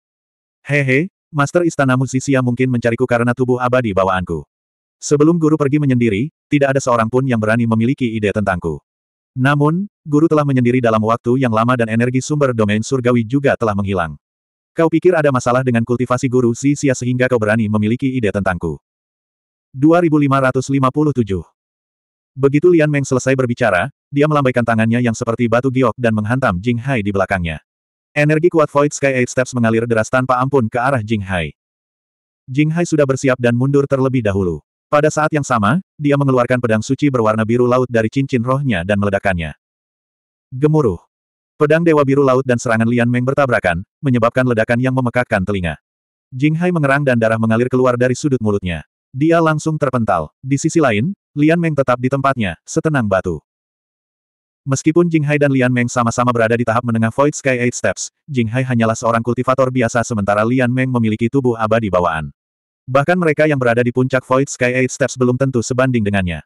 Hehe, Master Istana Musisia mungkin mencariku karena tubuh abadi bawaanku. Sebelum guru pergi menyendiri, tidak ada seorang pun yang berani memiliki ide tentangku. Namun, guru telah menyendiri dalam waktu yang lama dan energi sumber domain surgawi juga telah menghilang. Kau pikir ada masalah dengan kultivasi guru Sisia sehingga kau berani memiliki ide tentangku. 2557 Begitu Lian Meng selesai berbicara, dia melambaikan tangannya yang seperti batu giok dan menghantam Jing Hai di belakangnya. Energi kuat Void Sky Eight Steps mengalir deras tanpa ampun ke arah Jing Hai. Jing Hai sudah bersiap dan mundur terlebih dahulu. Pada saat yang sama, dia mengeluarkan pedang suci berwarna biru laut dari cincin rohnya dan meledakannya. Gemuruh. Pedang Dewa Biru Laut dan serangan Lian Meng bertabrakan, menyebabkan ledakan yang memekakkan telinga. Jing Hai mengerang dan darah mengalir keluar dari sudut mulutnya. Dia langsung terpental. Di sisi lain, Lian Meng tetap di tempatnya, setenang batu. Meskipun Jing Hai dan Lian Meng sama-sama berada di tahap menengah Void Sky Eight Steps, Jing Hai hanyalah seorang kultivator biasa sementara Lian Meng memiliki tubuh abadi bawaan. Bahkan mereka yang berada di puncak Void Sky Eight Steps belum tentu sebanding dengannya.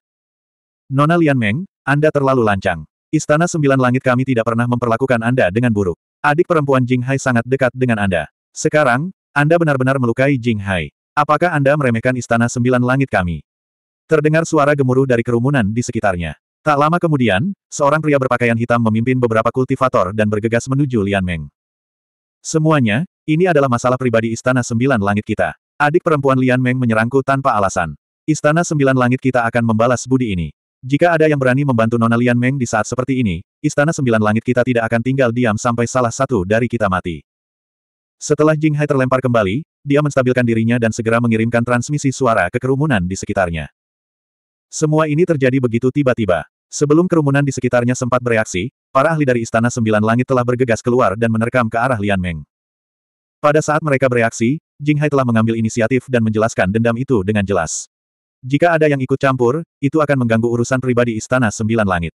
Nona Lian Meng, Anda terlalu lancang. Istana Sembilan Langit kami tidak pernah memperlakukan Anda dengan buruk. Adik perempuan Jing Hai sangat dekat dengan Anda. Sekarang, Anda benar-benar melukai Jing Hai. Apakah Anda meremehkan Istana Sembilan Langit kami? Terdengar suara gemuruh dari kerumunan di sekitarnya. Tak lama kemudian, seorang pria berpakaian hitam memimpin beberapa kultivator dan bergegas menuju Lian Meng. Semuanya, ini adalah masalah pribadi Istana Sembilan Langit kita. Adik perempuan Lian Meng menyerangku tanpa alasan. Istana Sembilan Langit kita akan membalas budi ini. Jika ada yang berani membantu Nona Lian Meng di saat seperti ini, Istana Sembilan Langit kita tidak akan tinggal diam sampai salah satu dari kita mati. Setelah Jing Hai terlempar kembali, dia menstabilkan dirinya dan segera mengirimkan transmisi suara ke kerumunan di sekitarnya. Semua ini terjadi begitu tiba-tiba. Sebelum kerumunan di sekitarnya sempat bereaksi, para ahli dari Istana Sembilan Langit telah bergegas keluar dan menerkam ke arah Lian Meng. Pada saat mereka bereaksi, Jing Hai telah mengambil inisiatif dan menjelaskan dendam itu dengan jelas. Jika ada yang ikut campur, itu akan mengganggu urusan pribadi Istana Sembilan Langit.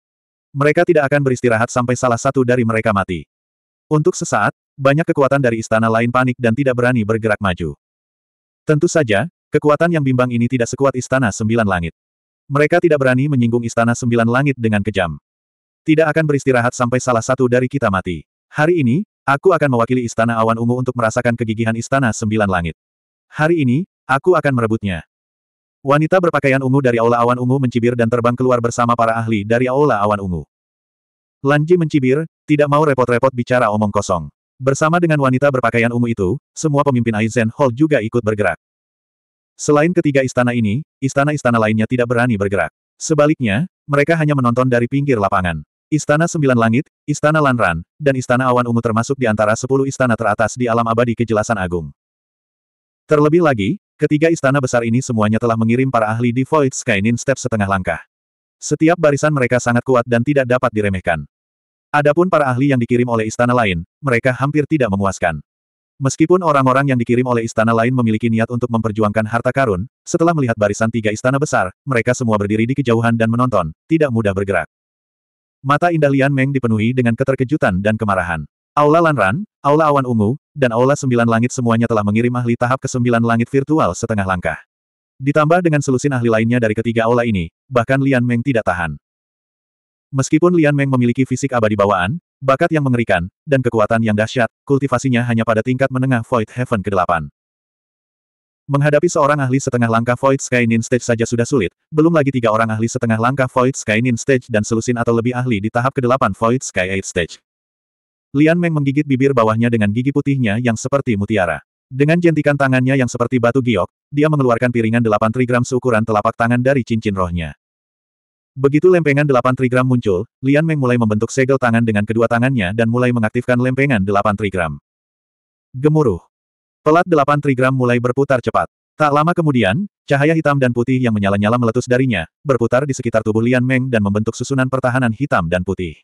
Mereka tidak akan beristirahat sampai salah satu dari mereka mati. Untuk sesaat, banyak kekuatan dari istana lain panik dan tidak berani bergerak maju. Tentu saja, kekuatan yang bimbang ini tidak sekuat Istana Sembilan Langit. Mereka tidak berani menyinggung Istana Sembilan Langit dengan kejam. Tidak akan beristirahat sampai salah satu dari kita mati. Hari ini, aku akan mewakili Istana Awan Ungu untuk merasakan kegigihan Istana Sembilan Langit. Hari ini, aku akan merebutnya. Wanita berpakaian ungu dari Aula Awan Ungu mencibir dan terbang keluar bersama para ahli dari Aula Awan Ungu. Lanji mencibir, tidak mau repot-repot bicara omong kosong. Bersama dengan wanita berpakaian ungu itu, semua pemimpin Aizen Hall juga ikut bergerak. Selain ketiga istana ini, istana-istana lainnya tidak berani bergerak. Sebaliknya, mereka hanya menonton dari pinggir lapangan. Istana Sembilan Langit, Istana Lanran, dan Istana Awan Ungu termasuk di antara sepuluh istana teratas di alam abadi kejelasan agung. Terlebih lagi, ketiga istana besar ini semuanya telah mengirim para ahli di Void Skynin step setengah langkah. Setiap barisan mereka sangat kuat dan tidak dapat diremehkan. Adapun para ahli yang dikirim oleh istana lain, mereka hampir tidak memuaskan. Meskipun orang-orang yang dikirim oleh istana lain memiliki niat untuk memperjuangkan harta karun, setelah melihat barisan tiga istana besar, mereka semua berdiri di kejauhan dan menonton, tidak mudah bergerak. Mata indah Lian Meng dipenuhi dengan keterkejutan dan kemarahan. Aula Lanran, Aula Awan Ungu, dan Aula Sembilan Langit semuanya telah mengirim ahli tahap ke sembilan langit virtual setengah langkah. Ditambah dengan selusin ahli lainnya dari ketiga aula ini, bahkan Lian Meng tidak tahan. Meskipun Lian Meng memiliki fisik abadi bawaan, Bakat yang mengerikan, dan kekuatan yang dahsyat, kultivasinya hanya pada tingkat menengah Void Heaven ke-8. Menghadapi seorang ahli setengah langkah Void Sky Nin Stage saja sudah sulit, belum lagi tiga orang ahli setengah langkah Void Sky Nin Stage dan selusin atau lebih ahli di tahap ke-8 Void Sky 8 Stage. Lian Meng menggigit bibir bawahnya dengan gigi putihnya yang seperti mutiara. Dengan jentikan tangannya yang seperti batu giok, dia mengeluarkan piringan delapan trigram seukuran telapak tangan dari cincin rohnya. Begitu lempengan delapan trigram muncul, Lian Meng mulai membentuk segel tangan dengan kedua tangannya dan mulai mengaktifkan lempengan delapan trigram. Gemuruh. Pelat delapan trigram mulai berputar cepat. Tak lama kemudian, cahaya hitam dan putih yang menyala-nyala meletus darinya, berputar di sekitar tubuh Lian Meng dan membentuk susunan pertahanan hitam dan putih.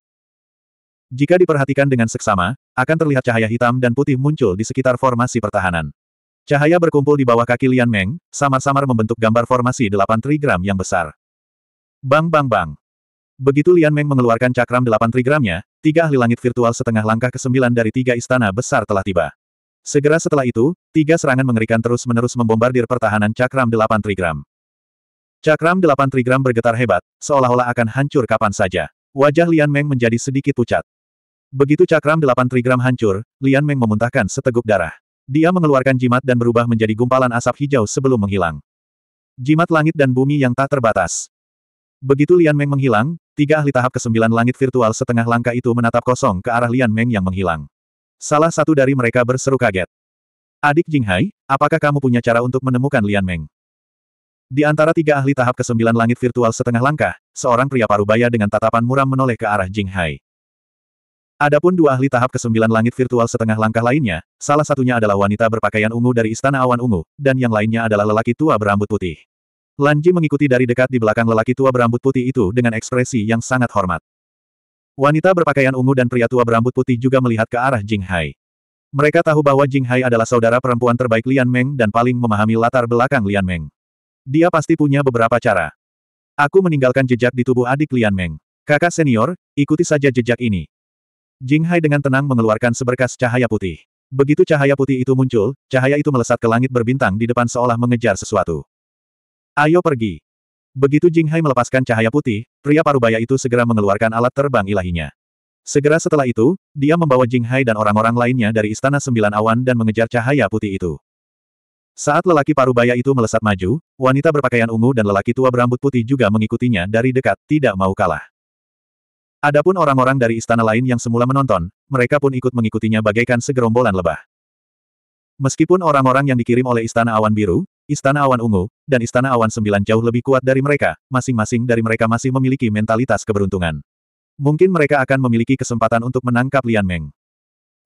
Jika diperhatikan dengan seksama, akan terlihat cahaya hitam dan putih muncul di sekitar formasi pertahanan. Cahaya berkumpul di bawah kaki Lian Meng, samar-samar membentuk gambar formasi delapan trigram yang besar. Bang bang bang. Begitu Lian Meng mengeluarkan cakram delapan trigramnya, tiga ahli langit virtual setengah langkah ke sembilan dari tiga istana besar telah tiba. Segera setelah itu, tiga serangan mengerikan terus-menerus membombardir pertahanan cakram delapan trigram. Cakram delapan trigram bergetar hebat, seolah-olah akan hancur kapan saja. Wajah Lian Meng menjadi sedikit pucat. Begitu cakram delapan trigram hancur, Lian Meng memuntahkan seteguk darah. Dia mengeluarkan jimat dan berubah menjadi gumpalan asap hijau sebelum menghilang. Jimat langit dan bumi yang tak terbatas. Begitu Lian Meng menghilang, tiga ahli tahap ke kesembilan langit virtual setengah langkah itu menatap kosong ke arah Lian Meng yang menghilang. Salah satu dari mereka berseru kaget. Adik Jinghai, apakah kamu punya cara untuk menemukan Lian Meng? Di antara tiga ahli tahap ke kesembilan langit virtual setengah langkah, seorang pria parubaya dengan tatapan muram menoleh ke arah Jinghai. Adapun dua ahli tahap ke kesembilan langit virtual setengah langkah lainnya, salah satunya adalah wanita berpakaian ungu dari Istana Awan Ungu, dan yang lainnya adalah lelaki tua berambut putih. Lanji mengikuti dari dekat di belakang lelaki tua berambut putih itu dengan ekspresi yang sangat hormat. Wanita berpakaian ungu dan pria tua berambut putih juga melihat ke arah Jing Hai. Mereka tahu bahwa Jing Hai adalah saudara perempuan terbaik Lian Meng dan paling memahami latar belakang Lian Meng. Dia pasti punya beberapa cara. Aku meninggalkan jejak di tubuh adik Lian Meng. Kakak senior, ikuti saja jejak ini. Jing Hai dengan tenang mengeluarkan seberkas cahaya putih. Begitu cahaya putih itu muncul, cahaya itu melesat ke langit berbintang di depan seolah mengejar sesuatu. Ayo pergi. Begitu Jing Hai melepaskan cahaya putih, pria parubaya itu segera mengeluarkan alat terbang ilahinya. Segera setelah itu, dia membawa Jing Hai dan orang-orang lainnya dari Istana Sembilan Awan dan mengejar cahaya putih itu. Saat lelaki parubaya itu melesat maju, wanita berpakaian ungu dan lelaki tua berambut putih juga mengikutinya dari dekat, tidak mau kalah. Adapun orang-orang dari istana lain yang semula menonton, mereka pun ikut mengikutinya bagaikan segerombolan lebah. Meskipun orang-orang yang dikirim oleh Istana Awan Biru, Istana Awan Ungu, dan Istana Awan Sembilan jauh lebih kuat dari mereka, masing-masing dari mereka masih memiliki mentalitas keberuntungan. Mungkin mereka akan memiliki kesempatan untuk menangkap Lian Meng.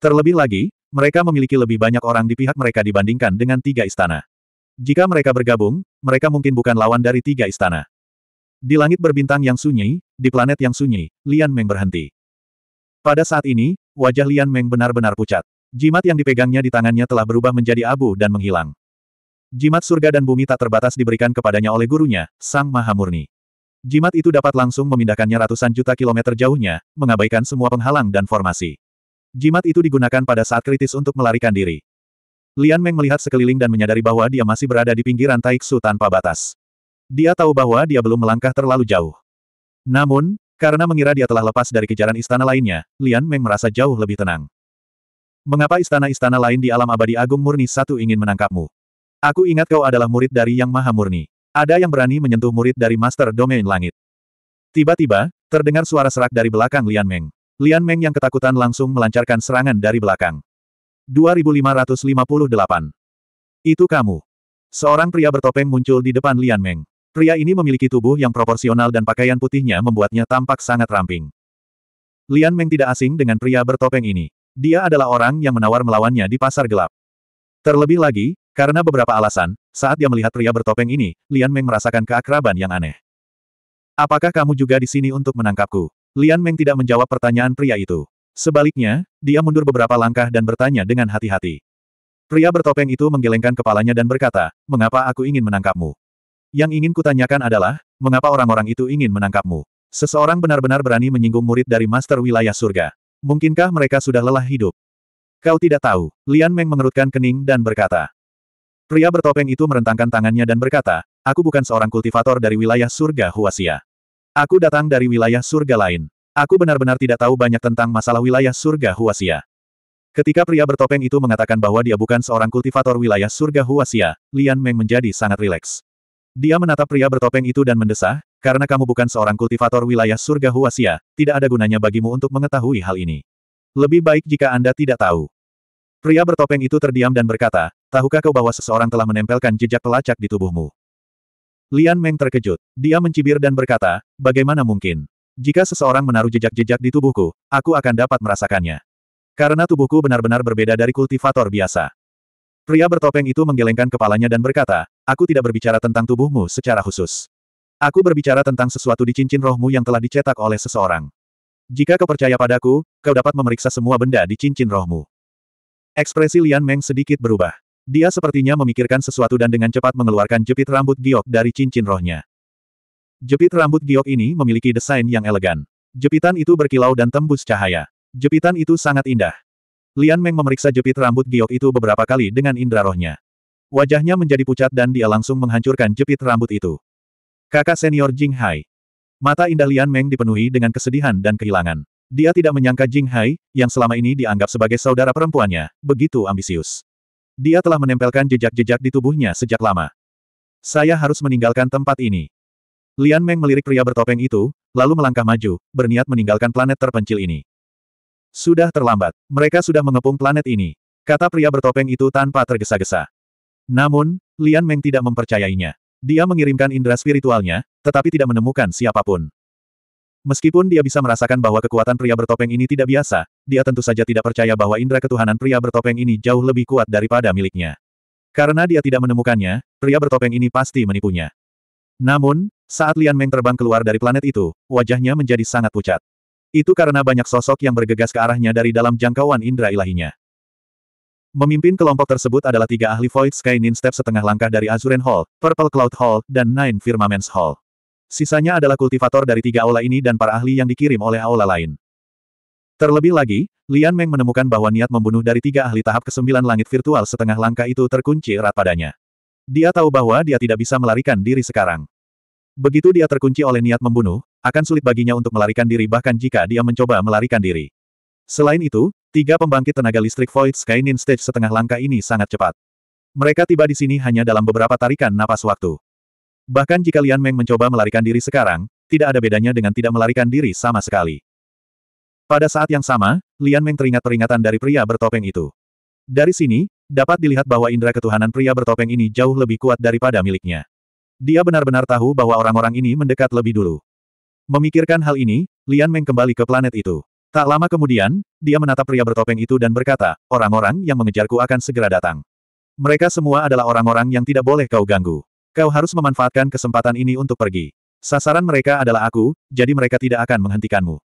Terlebih lagi, mereka memiliki lebih banyak orang di pihak mereka dibandingkan dengan tiga istana. Jika mereka bergabung, mereka mungkin bukan lawan dari tiga istana. Di langit berbintang yang sunyi, di planet yang sunyi, Lian Meng berhenti. Pada saat ini, wajah Lian Meng benar-benar pucat. Jimat yang dipegangnya di tangannya telah berubah menjadi abu dan menghilang. Jimat surga dan bumi tak terbatas diberikan kepadanya oleh gurunya, Sang Maha Murni. Jimat itu dapat langsung memindahkannya ratusan juta kilometer jauhnya, mengabaikan semua penghalang dan formasi. Jimat itu digunakan pada saat kritis untuk melarikan diri. Lian Meng melihat sekeliling dan menyadari bahwa dia masih berada di pinggiran Taiksu tanpa batas. Dia tahu bahwa dia belum melangkah terlalu jauh. Namun, karena mengira dia telah lepas dari kejaran istana lainnya, Lian Meng merasa jauh lebih tenang. Mengapa istana-istana lain di alam abadi agung murni satu ingin menangkapmu? Aku ingat kau adalah murid dari Yang Maha Murni. Ada yang berani menyentuh murid dari Master Domain Langit. Tiba-tiba, terdengar suara serak dari belakang Lian Meng. Lian Meng yang ketakutan langsung melancarkan serangan dari belakang. 2558. Itu kamu. Seorang pria bertopeng muncul di depan Lian Meng. Pria ini memiliki tubuh yang proporsional dan pakaian putihnya membuatnya tampak sangat ramping. Lian Meng tidak asing dengan pria bertopeng ini. Dia adalah orang yang menawar melawannya di pasar gelap. Terlebih lagi, karena beberapa alasan, saat dia melihat pria bertopeng ini, Lian Meng merasakan keakraban yang aneh. Apakah kamu juga di sini untuk menangkapku? Lian Meng tidak menjawab pertanyaan pria itu. Sebaliknya, dia mundur beberapa langkah dan bertanya dengan hati-hati. Pria bertopeng itu menggelengkan kepalanya dan berkata, mengapa aku ingin menangkapmu? Yang ingin kutanyakan adalah, mengapa orang-orang itu ingin menangkapmu? Seseorang benar-benar berani menyinggung murid dari master wilayah surga. Mungkinkah mereka sudah lelah hidup? Kau tidak tahu. Lian Meng mengerutkan kening dan berkata, Pria bertopeng itu merentangkan tangannya dan berkata, aku bukan seorang kultivator dari wilayah surga Huasia. Aku datang dari wilayah surga lain. Aku benar-benar tidak tahu banyak tentang masalah wilayah surga Huasia. Ketika pria bertopeng itu mengatakan bahwa dia bukan seorang kultivator wilayah surga Huasia, Lian Meng menjadi sangat rileks. Dia menatap pria bertopeng itu dan mendesah, karena kamu bukan seorang kultivator wilayah surga Huasia, tidak ada gunanya bagimu untuk mengetahui hal ini. Lebih baik jika Anda tidak tahu. Pria bertopeng itu terdiam dan berkata, Tahukah kau bahwa seseorang telah menempelkan jejak pelacak di tubuhmu? Lian Meng terkejut. Dia mencibir dan berkata, bagaimana mungkin? Jika seseorang menaruh jejak-jejak di tubuhku, aku akan dapat merasakannya. Karena tubuhku benar-benar berbeda dari kultivator biasa. Pria bertopeng itu menggelengkan kepalanya dan berkata, aku tidak berbicara tentang tubuhmu secara khusus. Aku berbicara tentang sesuatu di cincin rohmu yang telah dicetak oleh seseorang. Jika kau percaya padaku, kau dapat memeriksa semua benda di cincin rohmu. Ekspresi Lian Meng sedikit berubah. Dia sepertinya memikirkan sesuatu dan dengan cepat mengeluarkan jepit rambut giok dari cincin rohnya. Jepit rambut giok ini memiliki desain yang elegan. Jepitan itu berkilau dan tembus cahaya. Jepitan itu sangat indah. Lian Meng memeriksa jepit rambut giok itu beberapa kali dengan indra rohnya. Wajahnya menjadi pucat dan dia langsung menghancurkan jepit rambut itu. Kakak senior Jing Hai. Mata indah Lian Meng dipenuhi dengan kesedihan dan kehilangan. Dia tidak menyangka Jing Hai, yang selama ini dianggap sebagai saudara perempuannya, begitu ambisius. Dia telah menempelkan jejak-jejak di tubuhnya sejak lama. Saya harus meninggalkan tempat ini. Lian Meng melirik pria bertopeng itu, lalu melangkah maju, berniat meninggalkan planet terpencil ini. Sudah terlambat, mereka sudah mengepung planet ini, kata pria bertopeng itu tanpa tergesa-gesa. Namun, Lian Meng tidak mempercayainya. Dia mengirimkan indera spiritualnya, tetapi tidak menemukan siapapun. Meskipun dia bisa merasakan bahwa kekuatan pria bertopeng ini tidak biasa, dia tentu saja tidak percaya bahwa indera ketuhanan pria bertopeng ini jauh lebih kuat daripada miliknya. Karena dia tidak menemukannya, pria bertopeng ini pasti menipunya. Namun, saat Lian Meng terbang keluar dari planet itu, wajahnya menjadi sangat pucat. Itu karena banyak sosok yang bergegas ke arahnya dari dalam jangkauan indera ilahinya. Memimpin kelompok tersebut adalah tiga ahli Void Sky Nine Step setengah langkah dari Azuren Hall, Purple Cloud Hall, dan Nine Firmaments Hall. Sisanya adalah kultivator dari tiga aula ini dan para ahli yang dikirim oleh aula lain. Terlebih lagi, Lian Meng menemukan bahwa niat membunuh dari tiga ahli tahap kesembilan langit virtual setengah langkah itu terkunci erat padanya. Dia tahu bahwa dia tidak bisa melarikan diri sekarang. Begitu dia terkunci oleh niat membunuh, akan sulit baginya untuk melarikan diri bahkan jika dia mencoba melarikan diri. Selain itu, tiga pembangkit tenaga listrik Void Skynin Stage setengah langkah ini sangat cepat. Mereka tiba di sini hanya dalam beberapa tarikan napas waktu. Bahkan jika Lian Meng mencoba melarikan diri sekarang, tidak ada bedanya dengan tidak melarikan diri sama sekali. Pada saat yang sama, Lian Meng teringat peringatan dari pria bertopeng itu. Dari sini, dapat dilihat bahwa indera ketuhanan pria bertopeng ini jauh lebih kuat daripada miliknya. Dia benar-benar tahu bahwa orang-orang ini mendekat lebih dulu. Memikirkan hal ini, Lian Meng kembali ke planet itu. Tak lama kemudian, dia menatap pria bertopeng itu dan berkata, orang-orang yang mengejarku akan segera datang. Mereka semua adalah orang-orang yang tidak boleh kau ganggu. Kau harus memanfaatkan kesempatan ini untuk pergi. Sasaran mereka adalah aku, jadi mereka tidak akan menghentikanmu.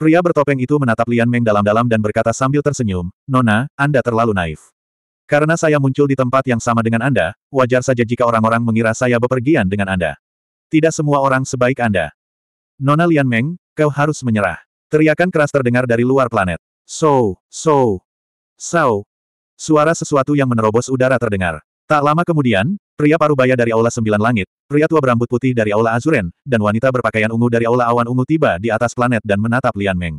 Pria bertopeng itu menatap Lian Meng dalam-dalam dan berkata sambil tersenyum, Nona, Anda terlalu naif. Karena saya muncul di tempat yang sama dengan Anda, wajar saja jika orang-orang mengira saya bepergian dengan Anda. Tidak semua orang sebaik Anda. Nona Lian Meng, kau harus menyerah. Teriakan keras terdengar dari luar planet. So, so, so. Suara sesuatu yang menerobos udara terdengar. Tak lama kemudian, Pria paruh baya dari Aula Sembilan Langit, pria tua berambut putih dari Aula Azuren, dan wanita berpakaian ungu dari Aula Awan Ungu tiba di atas planet dan menatap Lian Meng.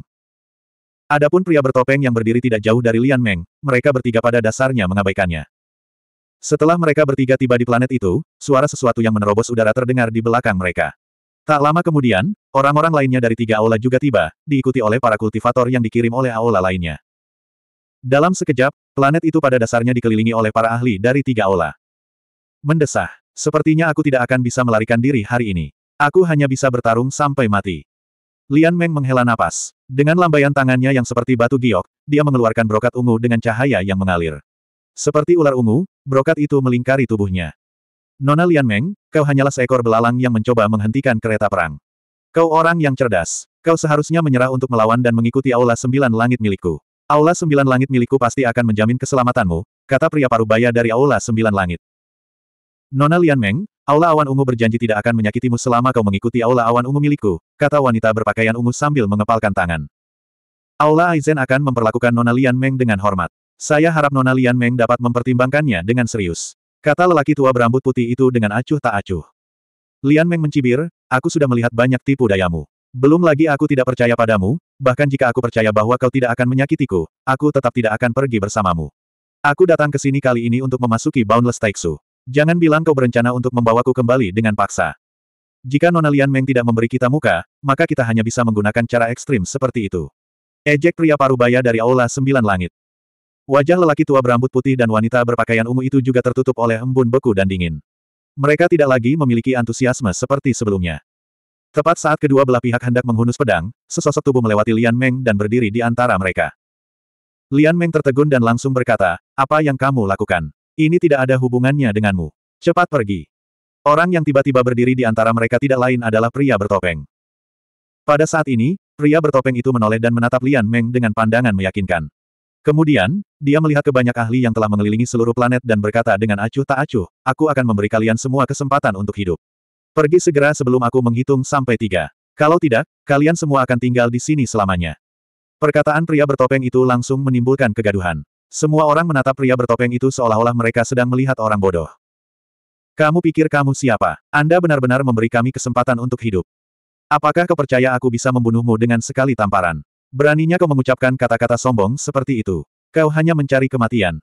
Adapun pria bertopeng yang berdiri tidak jauh dari Lian Meng, mereka bertiga pada dasarnya mengabaikannya. Setelah mereka bertiga tiba di planet itu, suara sesuatu yang menerobos udara terdengar di belakang mereka. Tak lama kemudian, orang-orang lainnya dari tiga aula juga tiba, diikuti oleh para kultivator yang dikirim oleh aula lainnya. Dalam sekejap, planet itu pada dasarnya dikelilingi oleh para ahli dari tiga aula. Mendesah. Sepertinya aku tidak akan bisa melarikan diri hari ini. Aku hanya bisa bertarung sampai mati. Lian Meng menghela napas. Dengan lambaian tangannya yang seperti batu giok, dia mengeluarkan brokat ungu dengan cahaya yang mengalir. Seperti ular ungu, brokat itu melingkari tubuhnya. Nona Lian Meng, kau hanyalah seekor belalang yang mencoba menghentikan kereta perang. Kau orang yang cerdas. Kau seharusnya menyerah untuk melawan dan mengikuti Aula Sembilan Langit milikku. Aula Sembilan Langit milikku pasti akan menjamin keselamatanmu, kata pria parubaya dari Aula Sembilan Langit. Nona Lian Meng, Aula Awan Ungu berjanji tidak akan menyakitimu selama kau mengikuti Aula Awan Ungu milikku, kata wanita berpakaian ungu sambil mengepalkan tangan. Aula Aizen akan memperlakukan Nona Lian Meng dengan hormat. Saya harap Nona Lian Meng dapat mempertimbangkannya dengan serius. Kata lelaki tua berambut putih itu dengan acuh tak acuh. Lian Meng mencibir, aku sudah melihat banyak tipu dayamu. Belum lagi aku tidak percaya padamu, bahkan jika aku percaya bahwa kau tidak akan menyakitiku, aku tetap tidak akan pergi bersamamu. Aku datang ke sini kali ini untuk memasuki Boundless Taiksu. Jangan bilang kau berencana untuk membawaku kembali dengan paksa. Jika Nona Lian Meng tidak memberi kita muka, maka kita hanya bisa menggunakan cara ekstrim seperti itu. Ejek pria parubaya dari Aula Sembilan Langit. Wajah lelaki tua berambut putih dan wanita berpakaian ungu itu juga tertutup oleh embun beku dan dingin. Mereka tidak lagi memiliki antusiasme seperti sebelumnya. Tepat saat kedua belah pihak hendak menghunus pedang, sesosok tubuh melewati Lian Meng dan berdiri di antara mereka. Lian Meng tertegun dan langsung berkata, apa yang kamu lakukan? Ini tidak ada hubungannya denganmu. Cepat pergi. Orang yang tiba-tiba berdiri di antara mereka tidak lain adalah pria bertopeng. Pada saat ini, pria bertopeng itu menoleh dan menatap Lian Meng dengan pandangan meyakinkan. Kemudian, dia melihat ke banyak ahli yang telah mengelilingi seluruh planet dan berkata dengan acuh tak acuh, aku akan memberi kalian semua kesempatan untuk hidup. Pergi segera sebelum aku menghitung sampai tiga. Kalau tidak, kalian semua akan tinggal di sini selamanya. Perkataan pria bertopeng itu langsung menimbulkan kegaduhan. Semua orang menatap pria bertopeng itu seolah-olah mereka sedang melihat orang bodoh. Kamu pikir kamu siapa? Anda benar-benar memberi kami kesempatan untuk hidup. Apakah kau percaya aku bisa membunuhmu dengan sekali tamparan? Beraninya kau mengucapkan kata-kata sombong seperti itu. Kau hanya mencari kematian.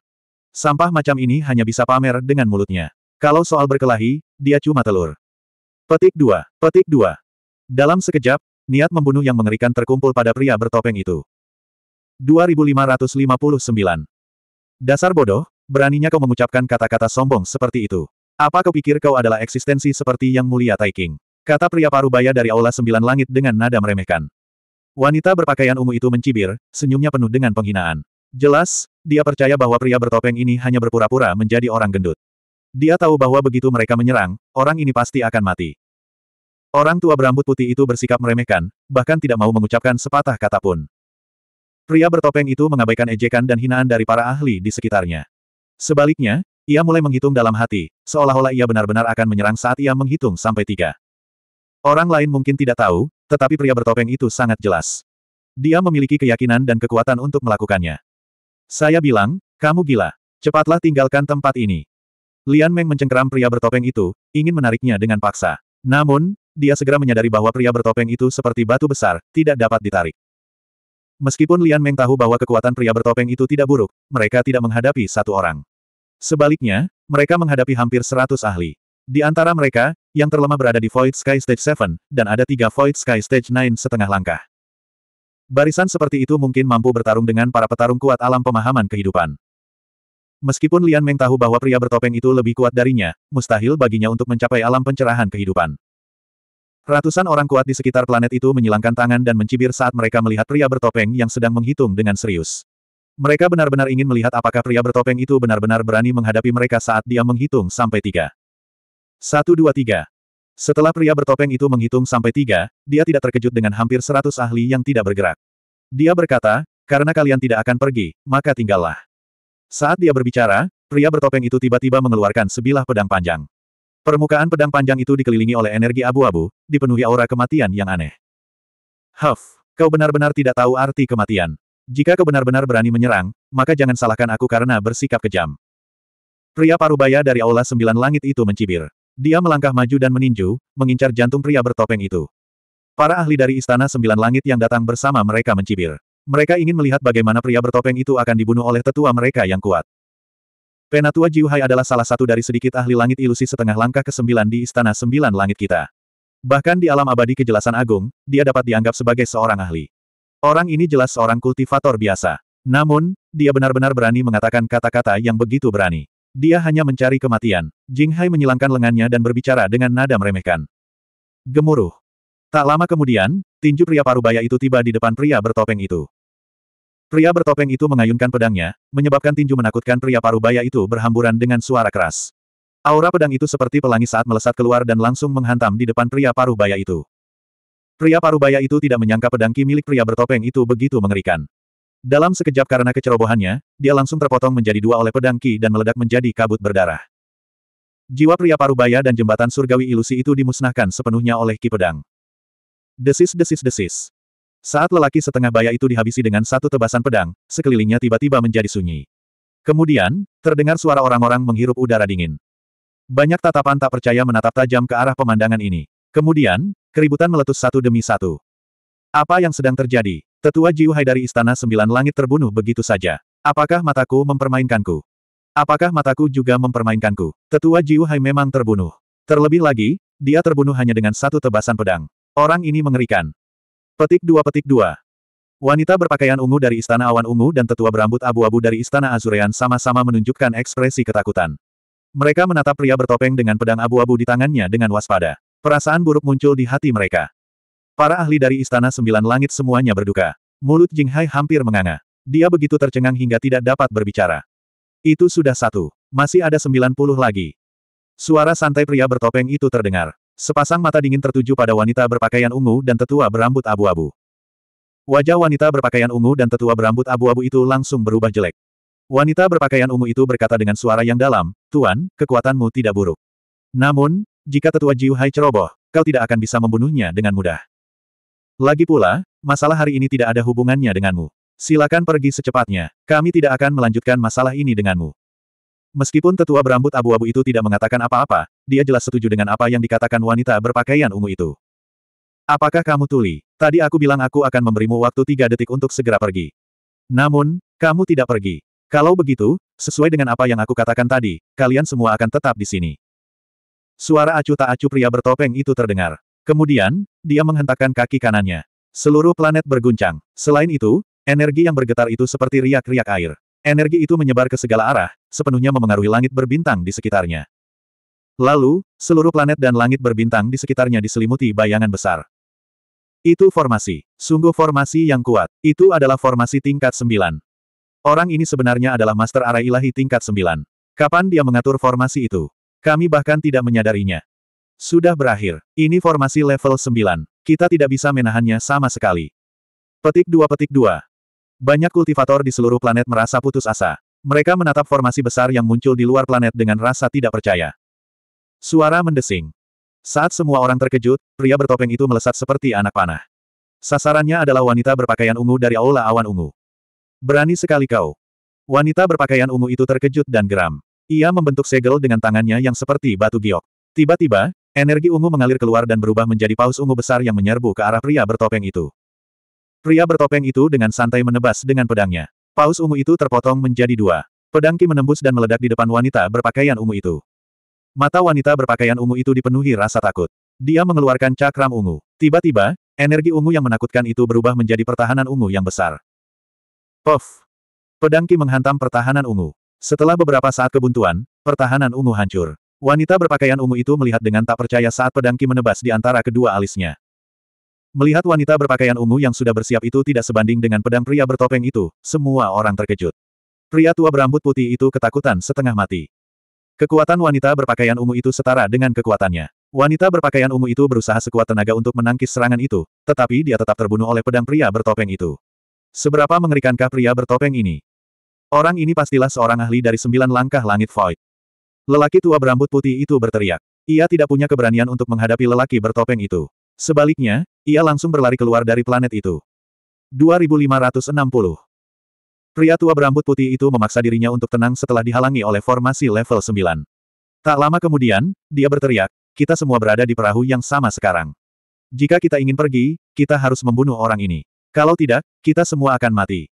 Sampah macam ini hanya bisa pamer dengan mulutnya. Kalau soal berkelahi, dia cuma telur. Petik 2, petik 2. Dalam sekejap, niat membunuh yang mengerikan terkumpul pada pria bertopeng itu. 2559 Dasar bodoh, beraninya kau mengucapkan kata-kata sombong seperti itu. Apa kau pikir kau adalah eksistensi seperti yang mulia Taiking? Kata pria parubaya dari Aula Sembilan Langit dengan nada meremehkan. Wanita berpakaian ungu itu mencibir, senyumnya penuh dengan penghinaan. Jelas, dia percaya bahwa pria bertopeng ini hanya berpura-pura menjadi orang gendut. Dia tahu bahwa begitu mereka menyerang, orang ini pasti akan mati. Orang tua berambut putih itu bersikap meremehkan, bahkan tidak mau mengucapkan sepatah kata pun. Pria bertopeng itu mengabaikan ejekan dan hinaan dari para ahli di sekitarnya. Sebaliknya, ia mulai menghitung dalam hati, seolah-olah ia benar-benar akan menyerang saat ia menghitung sampai tiga. Orang lain mungkin tidak tahu, tetapi pria bertopeng itu sangat jelas. Dia memiliki keyakinan dan kekuatan untuk melakukannya. Saya bilang, kamu gila. Cepatlah tinggalkan tempat ini. Lian Meng mencengkeram pria bertopeng itu, ingin menariknya dengan paksa. Namun, dia segera menyadari bahwa pria bertopeng itu seperti batu besar, tidak dapat ditarik. Meskipun Lian Meng tahu bahwa kekuatan pria bertopeng itu tidak buruk, mereka tidak menghadapi satu orang. Sebaliknya, mereka menghadapi hampir seratus ahli. Di antara mereka, yang terlemah berada di Void Sky Stage 7, dan ada tiga Void Sky Stage 9 setengah langkah. Barisan seperti itu mungkin mampu bertarung dengan para petarung kuat alam pemahaman kehidupan. Meskipun Lian Meng tahu bahwa pria bertopeng itu lebih kuat darinya, mustahil baginya untuk mencapai alam pencerahan kehidupan. Ratusan orang kuat di sekitar planet itu menyilangkan tangan dan mencibir saat mereka melihat pria bertopeng yang sedang menghitung dengan serius. Mereka benar-benar ingin melihat apakah pria bertopeng itu benar-benar berani menghadapi mereka saat dia menghitung sampai tiga. Satu dua tiga. Setelah pria bertopeng itu menghitung sampai tiga, dia tidak terkejut dengan hampir seratus ahli yang tidak bergerak. Dia berkata, karena kalian tidak akan pergi, maka tinggallah. Saat dia berbicara, pria bertopeng itu tiba-tiba mengeluarkan sebilah pedang panjang. Permukaan pedang panjang itu dikelilingi oleh energi abu-abu, dipenuhi aura kematian yang aneh. Huff, kau benar-benar tidak tahu arti kematian. Jika kau benar-benar berani menyerang, maka jangan salahkan aku karena bersikap kejam. Pria parubaya dari Aula Sembilan Langit itu mencibir. Dia melangkah maju dan meninju, mengincar jantung pria bertopeng itu. Para ahli dari Istana Sembilan Langit yang datang bersama mereka mencibir. Mereka ingin melihat bagaimana pria bertopeng itu akan dibunuh oleh tetua mereka yang kuat. Penatua Jiuhai adalah salah satu dari sedikit ahli langit ilusi setengah langkah ke-9 di Istana Sembilan Langit kita. Bahkan di alam abadi kejelasan agung, dia dapat dianggap sebagai seorang ahli. Orang ini jelas seorang kultivator biasa. Namun, dia benar-benar berani mengatakan kata-kata yang begitu berani. Dia hanya mencari kematian. Jing Hai menyilangkan lengannya dan berbicara dengan nada meremehkan. Gemuruh. Tak lama kemudian, tinju pria parubaya itu tiba di depan pria bertopeng itu. Pria bertopeng itu mengayunkan pedangnya, menyebabkan tinju menakutkan pria parubaya itu berhamburan dengan suara keras. Aura pedang itu seperti pelangi saat melesat keluar dan langsung menghantam di depan pria parubaya itu. Pria parubaya itu tidak menyangka pedang ki milik pria bertopeng itu begitu mengerikan. Dalam sekejap karena kecerobohannya, dia langsung terpotong menjadi dua oleh pedang ki dan meledak menjadi kabut berdarah. Jiwa pria parubaya dan jembatan surgawi ilusi itu dimusnahkan sepenuhnya oleh ki pedang. Desis-desis-desis. Saat lelaki setengah baya itu dihabisi dengan satu tebasan pedang, sekelilingnya tiba-tiba menjadi sunyi. Kemudian, terdengar suara orang-orang menghirup udara dingin. Banyak tatapan tak percaya menatap tajam ke arah pemandangan ini. Kemudian, keributan meletus satu demi satu. Apa yang sedang terjadi? Tetua Jiuhai dari Istana Sembilan Langit terbunuh begitu saja. Apakah mataku mempermainkanku? Apakah mataku juga mempermainkanku? Tetua Jiuhai memang terbunuh. Terlebih lagi, dia terbunuh hanya dengan satu tebasan pedang. Orang ini mengerikan. Petik 2 Petik 2 Wanita berpakaian ungu dari Istana Awan Ungu dan tetua berambut abu-abu dari Istana Azurean sama-sama menunjukkan ekspresi ketakutan. Mereka menatap pria bertopeng dengan pedang abu-abu di tangannya dengan waspada. Perasaan buruk muncul di hati mereka. Para ahli dari Istana Sembilan Langit semuanya berduka. Mulut Jinghai hampir menganga. Dia begitu tercengang hingga tidak dapat berbicara. Itu sudah satu. Masih ada sembilan puluh lagi. Suara santai pria bertopeng itu terdengar. Sepasang mata dingin tertuju pada wanita berpakaian ungu dan tetua berambut abu-abu. Wajah wanita berpakaian ungu dan tetua berambut abu-abu itu langsung berubah jelek. Wanita berpakaian ungu itu berkata dengan suara yang dalam, Tuan, kekuatanmu tidak buruk. Namun, jika tetua Jiuhai ceroboh, kau tidak akan bisa membunuhnya dengan mudah. Lagi pula, masalah hari ini tidak ada hubungannya denganmu. Silakan pergi secepatnya, kami tidak akan melanjutkan masalah ini denganmu. Meskipun tetua berambut abu-abu itu tidak mengatakan apa-apa, dia jelas setuju dengan apa yang dikatakan wanita berpakaian ungu itu. Apakah kamu tuli? Tadi aku bilang aku akan memberimu waktu tiga detik untuk segera pergi. Namun, kamu tidak pergi. Kalau begitu, sesuai dengan apa yang aku katakan tadi, kalian semua akan tetap di sini. Suara acu tak acu pria bertopeng itu terdengar. Kemudian, dia menghentakkan kaki kanannya. Seluruh planet berguncang. Selain itu, energi yang bergetar itu seperti riak-riak air. Energi itu menyebar ke segala arah, sepenuhnya memengaruhi langit berbintang di sekitarnya. Lalu, seluruh planet dan langit berbintang di sekitarnya diselimuti bayangan besar. Itu formasi. Sungguh formasi yang kuat. Itu adalah formasi tingkat sembilan. Orang ini sebenarnya adalah Master Arah Ilahi tingkat sembilan. Kapan dia mengatur formasi itu? Kami bahkan tidak menyadarinya. Sudah berakhir. Ini formasi level sembilan. Kita tidak bisa menahannya sama sekali. Petik dua petik dua. Banyak kultivator di seluruh planet merasa putus asa. Mereka menatap formasi besar yang muncul di luar planet dengan rasa tidak percaya. Suara mendesing. Saat semua orang terkejut, pria bertopeng itu melesat seperti anak panah. Sasarannya adalah wanita berpakaian ungu dari Aula Awan Ungu. Berani sekali kau. Wanita berpakaian ungu itu terkejut dan geram. Ia membentuk segel dengan tangannya yang seperti batu giok. Tiba-tiba, energi ungu mengalir keluar dan berubah menjadi paus ungu besar yang menyerbu ke arah pria bertopeng itu. Pria bertopeng itu dengan santai menebas dengan pedangnya. Paus ungu itu terpotong menjadi dua. Pedang Ki menembus dan meledak di depan wanita berpakaian ungu itu. Mata wanita berpakaian ungu itu dipenuhi rasa takut. Dia mengeluarkan cakram ungu. Tiba-tiba, energi ungu yang menakutkan itu berubah menjadi pertahanan ungu yang besar. Puff. Pedang Ki menghantam pertahanan ungu. Setelah beberapa saat kebuntuan, pertahanan ungu hancur. Wanita berpakaian ungu itu melihat dengan tak percaya saat pedang Ki menebas di antara kedua alisnya. Melihat wanita berpakaian ungu yang sudah bersiap itu tidak sebanding dengan pedang pria bertopeng itu, semua orang terkejut. Pria tua berambut putih itu ketakutan setengah mati. Kekuatan wanita berpakaian ungu itu setara dengan kekuatannya. Wanita berpakaian ungu itu berusaha sekuat tenaga untuk menangkis serangan itu, tetapi dia tetap terbunuh oleh pedang pria bertopeng itu. Seberapa mengerikankah pria bertopeng ini? Orang ini pastilah seorang ahli dari sembilan langkah langit void. Lelaki tua berambut putih itu berteriak. Ia tidak punya keberanian untuk menghadapi lelaki bertopeng itu. Sebaliknya, ia langsung berlari keluar dari planet itu. 2560 Pria tua berambut putih itu memaksa dirinya untuk tenang setelah dihalangi oleh formasi level 9. Tak lama kemudian, dia berteriak, kita semua berada di perahu yang sama sekarang. Jika kita ingin pergi, kita harus membunuh orang ini. Kalau tidak, kita semua akan mati.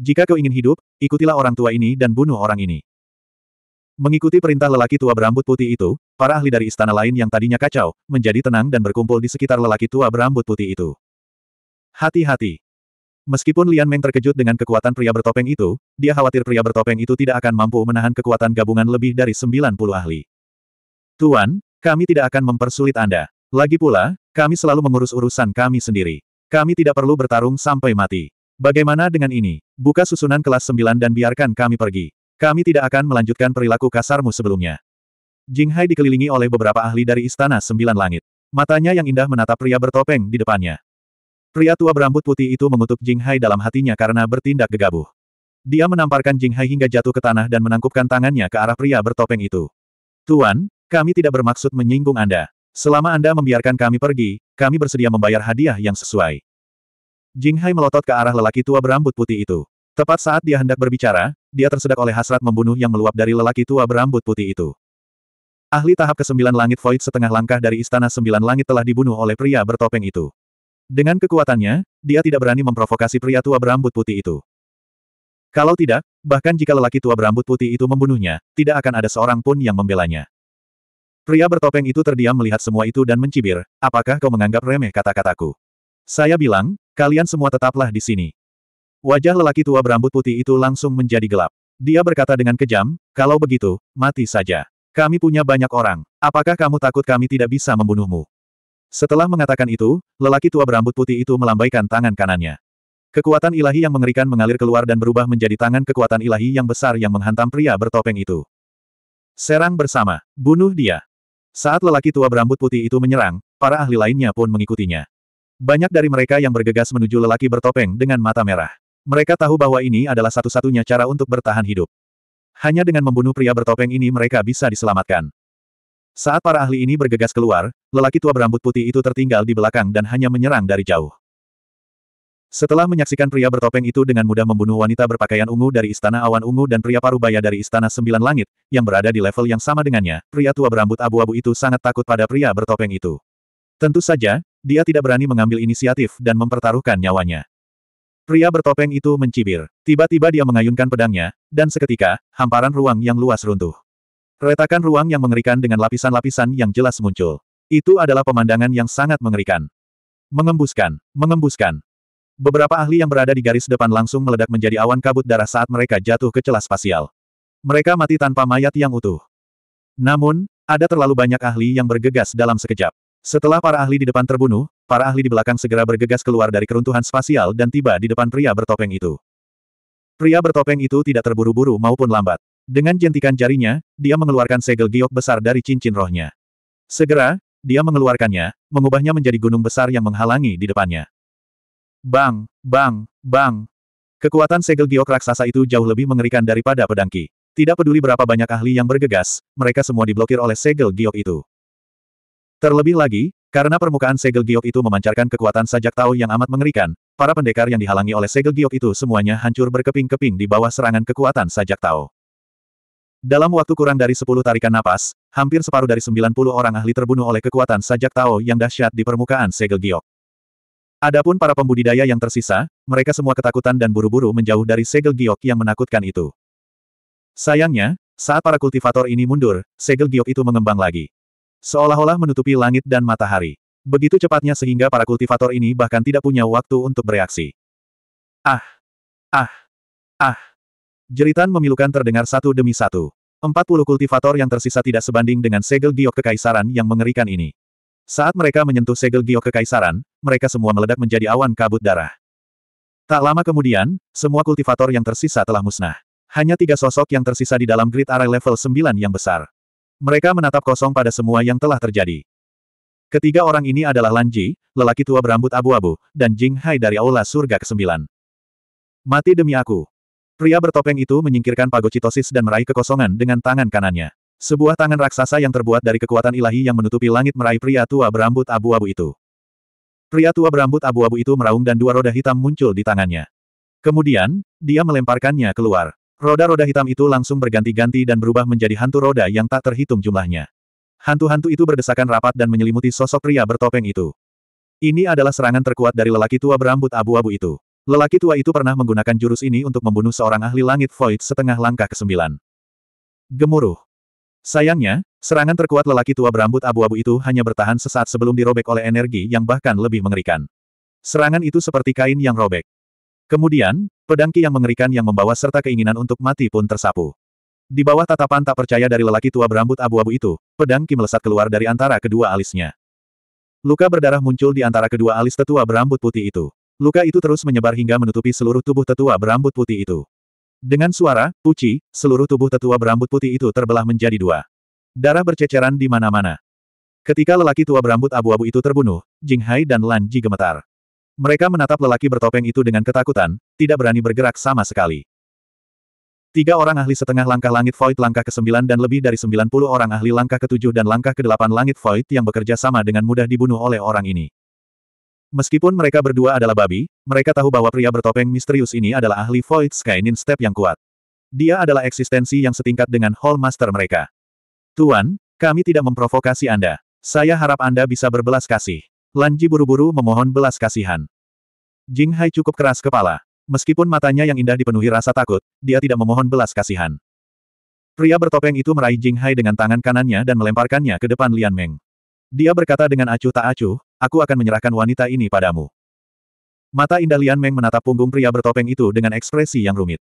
Jika kau ingin hidup, ikutilah orang tua ini dan bunuh orang ini. Mengikuti perintah lelaki tua berambut putih itu, para ahli dari istana lain yang tadinya kacau, menjadi tenang dan berkumpul di sekitar lelaki tua berambut putih itu. Hati-hati. Meskipun Lian Meng terkejut dengan kekuatan pria bertopeng itu, dia khawatir pria bertopeng itu tidak akan mampu menahan kekuatan gabungan lebih dari 90 ahli. Tuan, kami tidak akan mempersulit Anda. Lagi pula, kami selalu mengurus urusan kami sendiri. Kami tidak perlu bertarung sampai mati. Bagaimana dengan ini? Buka susunan kelas 9 dan biarkan kami pergi. Kami tidak akan melanjutkan perilaku kasarmu sebelumnya. Jing Hai dikelilingi oleh beberapa ahli dari Istana Sembilan Langit. Matanya yang indah menatap pria bertopeng di depannya. Pria tua berambut putih itu mengutuk Jing Hai dalam hatinya karena bertindak gegabah. Dia menamparkan Jing Hai hingga jatuh ke tanah dan menangkupkan tangannya ke arah pria bertopeng itu. Tuan, kami tidak bermaksud menyinggung Anda. Selama Anda membiarkan kami pergi, kami bersedia membayar hadiah yang sesuai. Jing Hai melotot ke arah lelaki tua berambut putih itu. Tepat saat dia hendak berbicara, dia tersedak oleh hasrat membunuh yang meluap dari lelaki tua berambut putih itu. Ahli tahap ke-9 langit Void setengah langkah dari istana sembilan langit telah dibunuh oleh pria bertopeng itu. Dengan kekuatannya, dia tidak berani memprovokasi pria tua berambut putih itu. Kalau tidak, bahkan jika lelaki tua berambut putih itu membunuhnya, tidak akan ada seorang pun yang membelanya. Pria bertopeng itu terdiam melihat semua itu dan mencibir, apakah kau menganggap remeh kata-kataku? Saya bilang, kalian semua tetaplah di sini. Wajah lelaki tua berambut putih itu langsung menjadi gelap. Dia berkata dengan kejam, kalau begitu, mati saja. Kami punya banyak orang. Apakah kamu takut kami tidak bisa membunuhmu? Setelah mengatakan itu, lelaki tua berambut putih itu melambaikan tangan kanannya. Kekuatan ilahi yang mengerikan mengalir keluar dan berubah menjadi tangan kekuatan ilahi yang besar yang menghantam pria bertopeng itu. Serang bersama, bunuh dia. Saat lelaki tua berambut putih itu menyerang, para ahli lainnya pun mengikutinya. Banyak dari mereka yang bergegas menuju lelaki bertopeng dengan mata merah. Mereka tahu bahwa ini adalah satu-satunya cara untuk bertahan hidup. Hanya dengan membunuh pria bertopeng ini mereka bisa diselamatkan. Saat para ahli ini bergegas keluar, lelaki tua berambut putih itu tertinggal di belakang dan hanya menyerang dari jauh. Setelah menyaksikan pria bertopeng itu dengan mudah membunuh wanita berpakaian ungu dari Istana Awan Ungu dan pria parubaya dari Istana Sembilan Langit, yang berada di level yang sama dengannya, pria tua berambut abu-abu itu sangat takut pada pria bertopeng itu. Tentu saja, dia tidak berani mengambil inisiatif dan mempertaruhkan nyawanya. Pria bertopeng itu mencibir. Tiba-tiba dia mengayunkan pedangnya, dan seketika, hamparan ruang yang luas runtuh. Retakan ruang yang mengerikan dengan lapisan-lapisan yang jelas muncul. Itu adalah pemandangan yang sangat mengerikan. Mengembuskan, mengembuskan. Beberapa ahli yang berada di garis depan langsung meledak menjadi awan kabut darah saat mereka jatuh ke celah spasial. Mereka mati tanpa mayat yang utuh. Namun, ada terlalu banyak ahli yang bergegas dalam sekejap. Setelah para ahli di depan terbunuh, para ahli di belakang segera bergegas keluar dari keruntuhan spasial dan tiba di depan pria bertopeng itu. Pria bertopeng itu tidak terburu-buru maupun lambat. Dengan jentikan jarinya, dia mengeluarkan segel giok besar dari cincin rohnya. Segera, dia mengeluarkannya, mengubahnya menjadi gunung besar yang menghalangi di depannya. Bang, bang, bang. Kekuatan segel giok raksasa itu jauh lebih mengerikan daripada pedangki. Tidak peduli berapa banyak ahli yang bergegas, mereka semua diblokir oleh segel giok itu. Terlebih lagi, karena permukaan segel giok itu memancarkan kekuatan sajak Tao yang amat mengerikan, para pendekar yang dihalangi oleh segel giok itu semuanya hancur berkeping-keping di bawah serangan kekuatan sajak Tao. Dalam waktu kurang dari 10 tarikan napas, hampir separuh dari 90 orang ahli terbunuh oleh kekuatan sajak Tao yang dahsyat di permukaan segel giok. Adapun para pembudidaya yang tersisa, mereka semua ketakutan dan buru-buru menjauh dari segel giok yang menakutkan itu. Sayangnya, saat para kultivator ini mundur, segel giok itu mengembang lagi. Seolah-olah menutupi langit dan matahari. Begitu cepatnya sehingga para kultivator ini bahkan tidak punya waktu untuk bereaksi. Ah! Ah! Ah! Jeritan memilukan terdengar satu demi satu. Empat puluh kultivator yang tersisa tidak sebanding dengan segel giok kekaisaran yang mengerikan ini. Saat mereka menyentuh segel giok kekaisaran, mereka semua meledak menjadi awan kabut darah. Tak lama kemudian, semua kultivator yang tersisa telah musnah. Hanya tiga sosok yang tersisa di dalam grid area level 9 yang besar. Mereka menatap kosong pada semua yang telah terjadi. Ketiga orang ini adalah Lan Ji, lelaki tua berambut abu-abu, dan Jing Hai dari Aula Surga ke-9. Mati demi aku. Pria bertopeng itu menyingkirkan pagocitosis dan meraih kekosongan dengan tangan kanannya. Sebuah tangan raksasa yang terbuat dari kekuatan ilahi yang menutupi langit meraih pria tua berambut abu-abu itu. Pria tua berambut abu-abu itu meraung dan dua roda hitam muncul di tangannya. Kemudian, dia melemparkannya keluar. Roda-roda hitam itu langsung berganti-ganti dan berubah menjadi hantu roda yang tak terhitung jumlahnya. Hantu-hantu itu berdesakan rapat dan menyelimuti sosok pria bertopeng itu. Ini adalah serangan terkuat dari lelaki tua berambut abu-abu itu. Lelaki tua itu pernah menggunakan jurus ini untuk membunuh seorang ahli langit void setengah langkah ke sembilan. Gemuruh. Sayangnya, serangan terkuat lelaki tua berambut abu-abu itu hanya bertahan sesaat sebelum dirobek oleh energi yang bahkan lebih mengerikan. Serangan itu seperti kain yang robek. Kemudian, Pedangki yang mengerikan yang membawa serta keinginan untuk mati pun tersapu. Di bawah tatapan tak percaya dari lelaki tua berambut abu-abu itu, pedangki melesat keluar dari antara kedua alisnya. Luka berdarah muncul di antara kedua alis tetua berambut putih itu. Luka itu terus menyebar hingga menutupi seluruh tubuh tetua berambut putih itu. Dengan suara, puci, seluruh tubuh tetua berambut putih itu terbelah menjadi dua. Darah berceceran di mana-mana. Ketika lelaki tua berambut abu-abu itu terbunuh, Jing Hai dan Lan Ji gemetar. Mereka menatap lelaki bertopeng itu dengan ketakutan, tidak berani bergerak sama sekali. Tiga orang ahli setengah langkah langit void langkah ke-9 dan lebih dari 90 orang ahli langkah ke-7 dan langkah ke-8 langit void yang bekerja sama dengan mudah dibunuh oleh orang ini. Meskipun mereka berdua adalah babi, mereka tahu bahwa pria bertopeng misterius ini adalah ahli void Skynin Step yang kuat. Dia adalah eksistensi yang setingkat dengan Hall Master mereka. Tuan, kami tidak memprovokasi Anda. Saya harap Anda bisa berbelas kasih. Lanji buru-buru memohon belas kasihan. Jing Hai cukup keras kepala. Meskipun matanya yang indah dipenuhi rasa takut, dia tidak memohon belas kasihan. Pria bertopeng itu meraih Jing Hai dengan tangan kanannya dan melemparkannya ke depan Lian Meng. Dia berkata dengan acuh tak acuh, aku akan menyerahkan wanita ini padamu. Mata indah Lian Meng menatap punggung pria bertopeng itu dengan ekspresi yang rumit.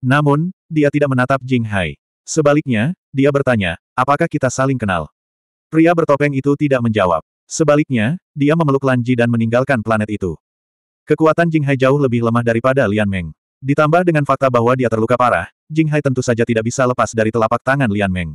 Namun, dia tidak menatap Jing Hai. Sebaliknya, dia bertanya, apakah kita saling kenal? Pria bertopeng itu tidak menjawab. Sebaliknya, dia memeluk Lanji dan meninggalkan planet itu. Kekuatan Jinghai jauh lebih lemah daripada Lian Meng. Ditambah dengan fakta bahwa dia terluka parah, Jinghai tentu saja tidak bisa lepas dari telapak tangan Lian Meng.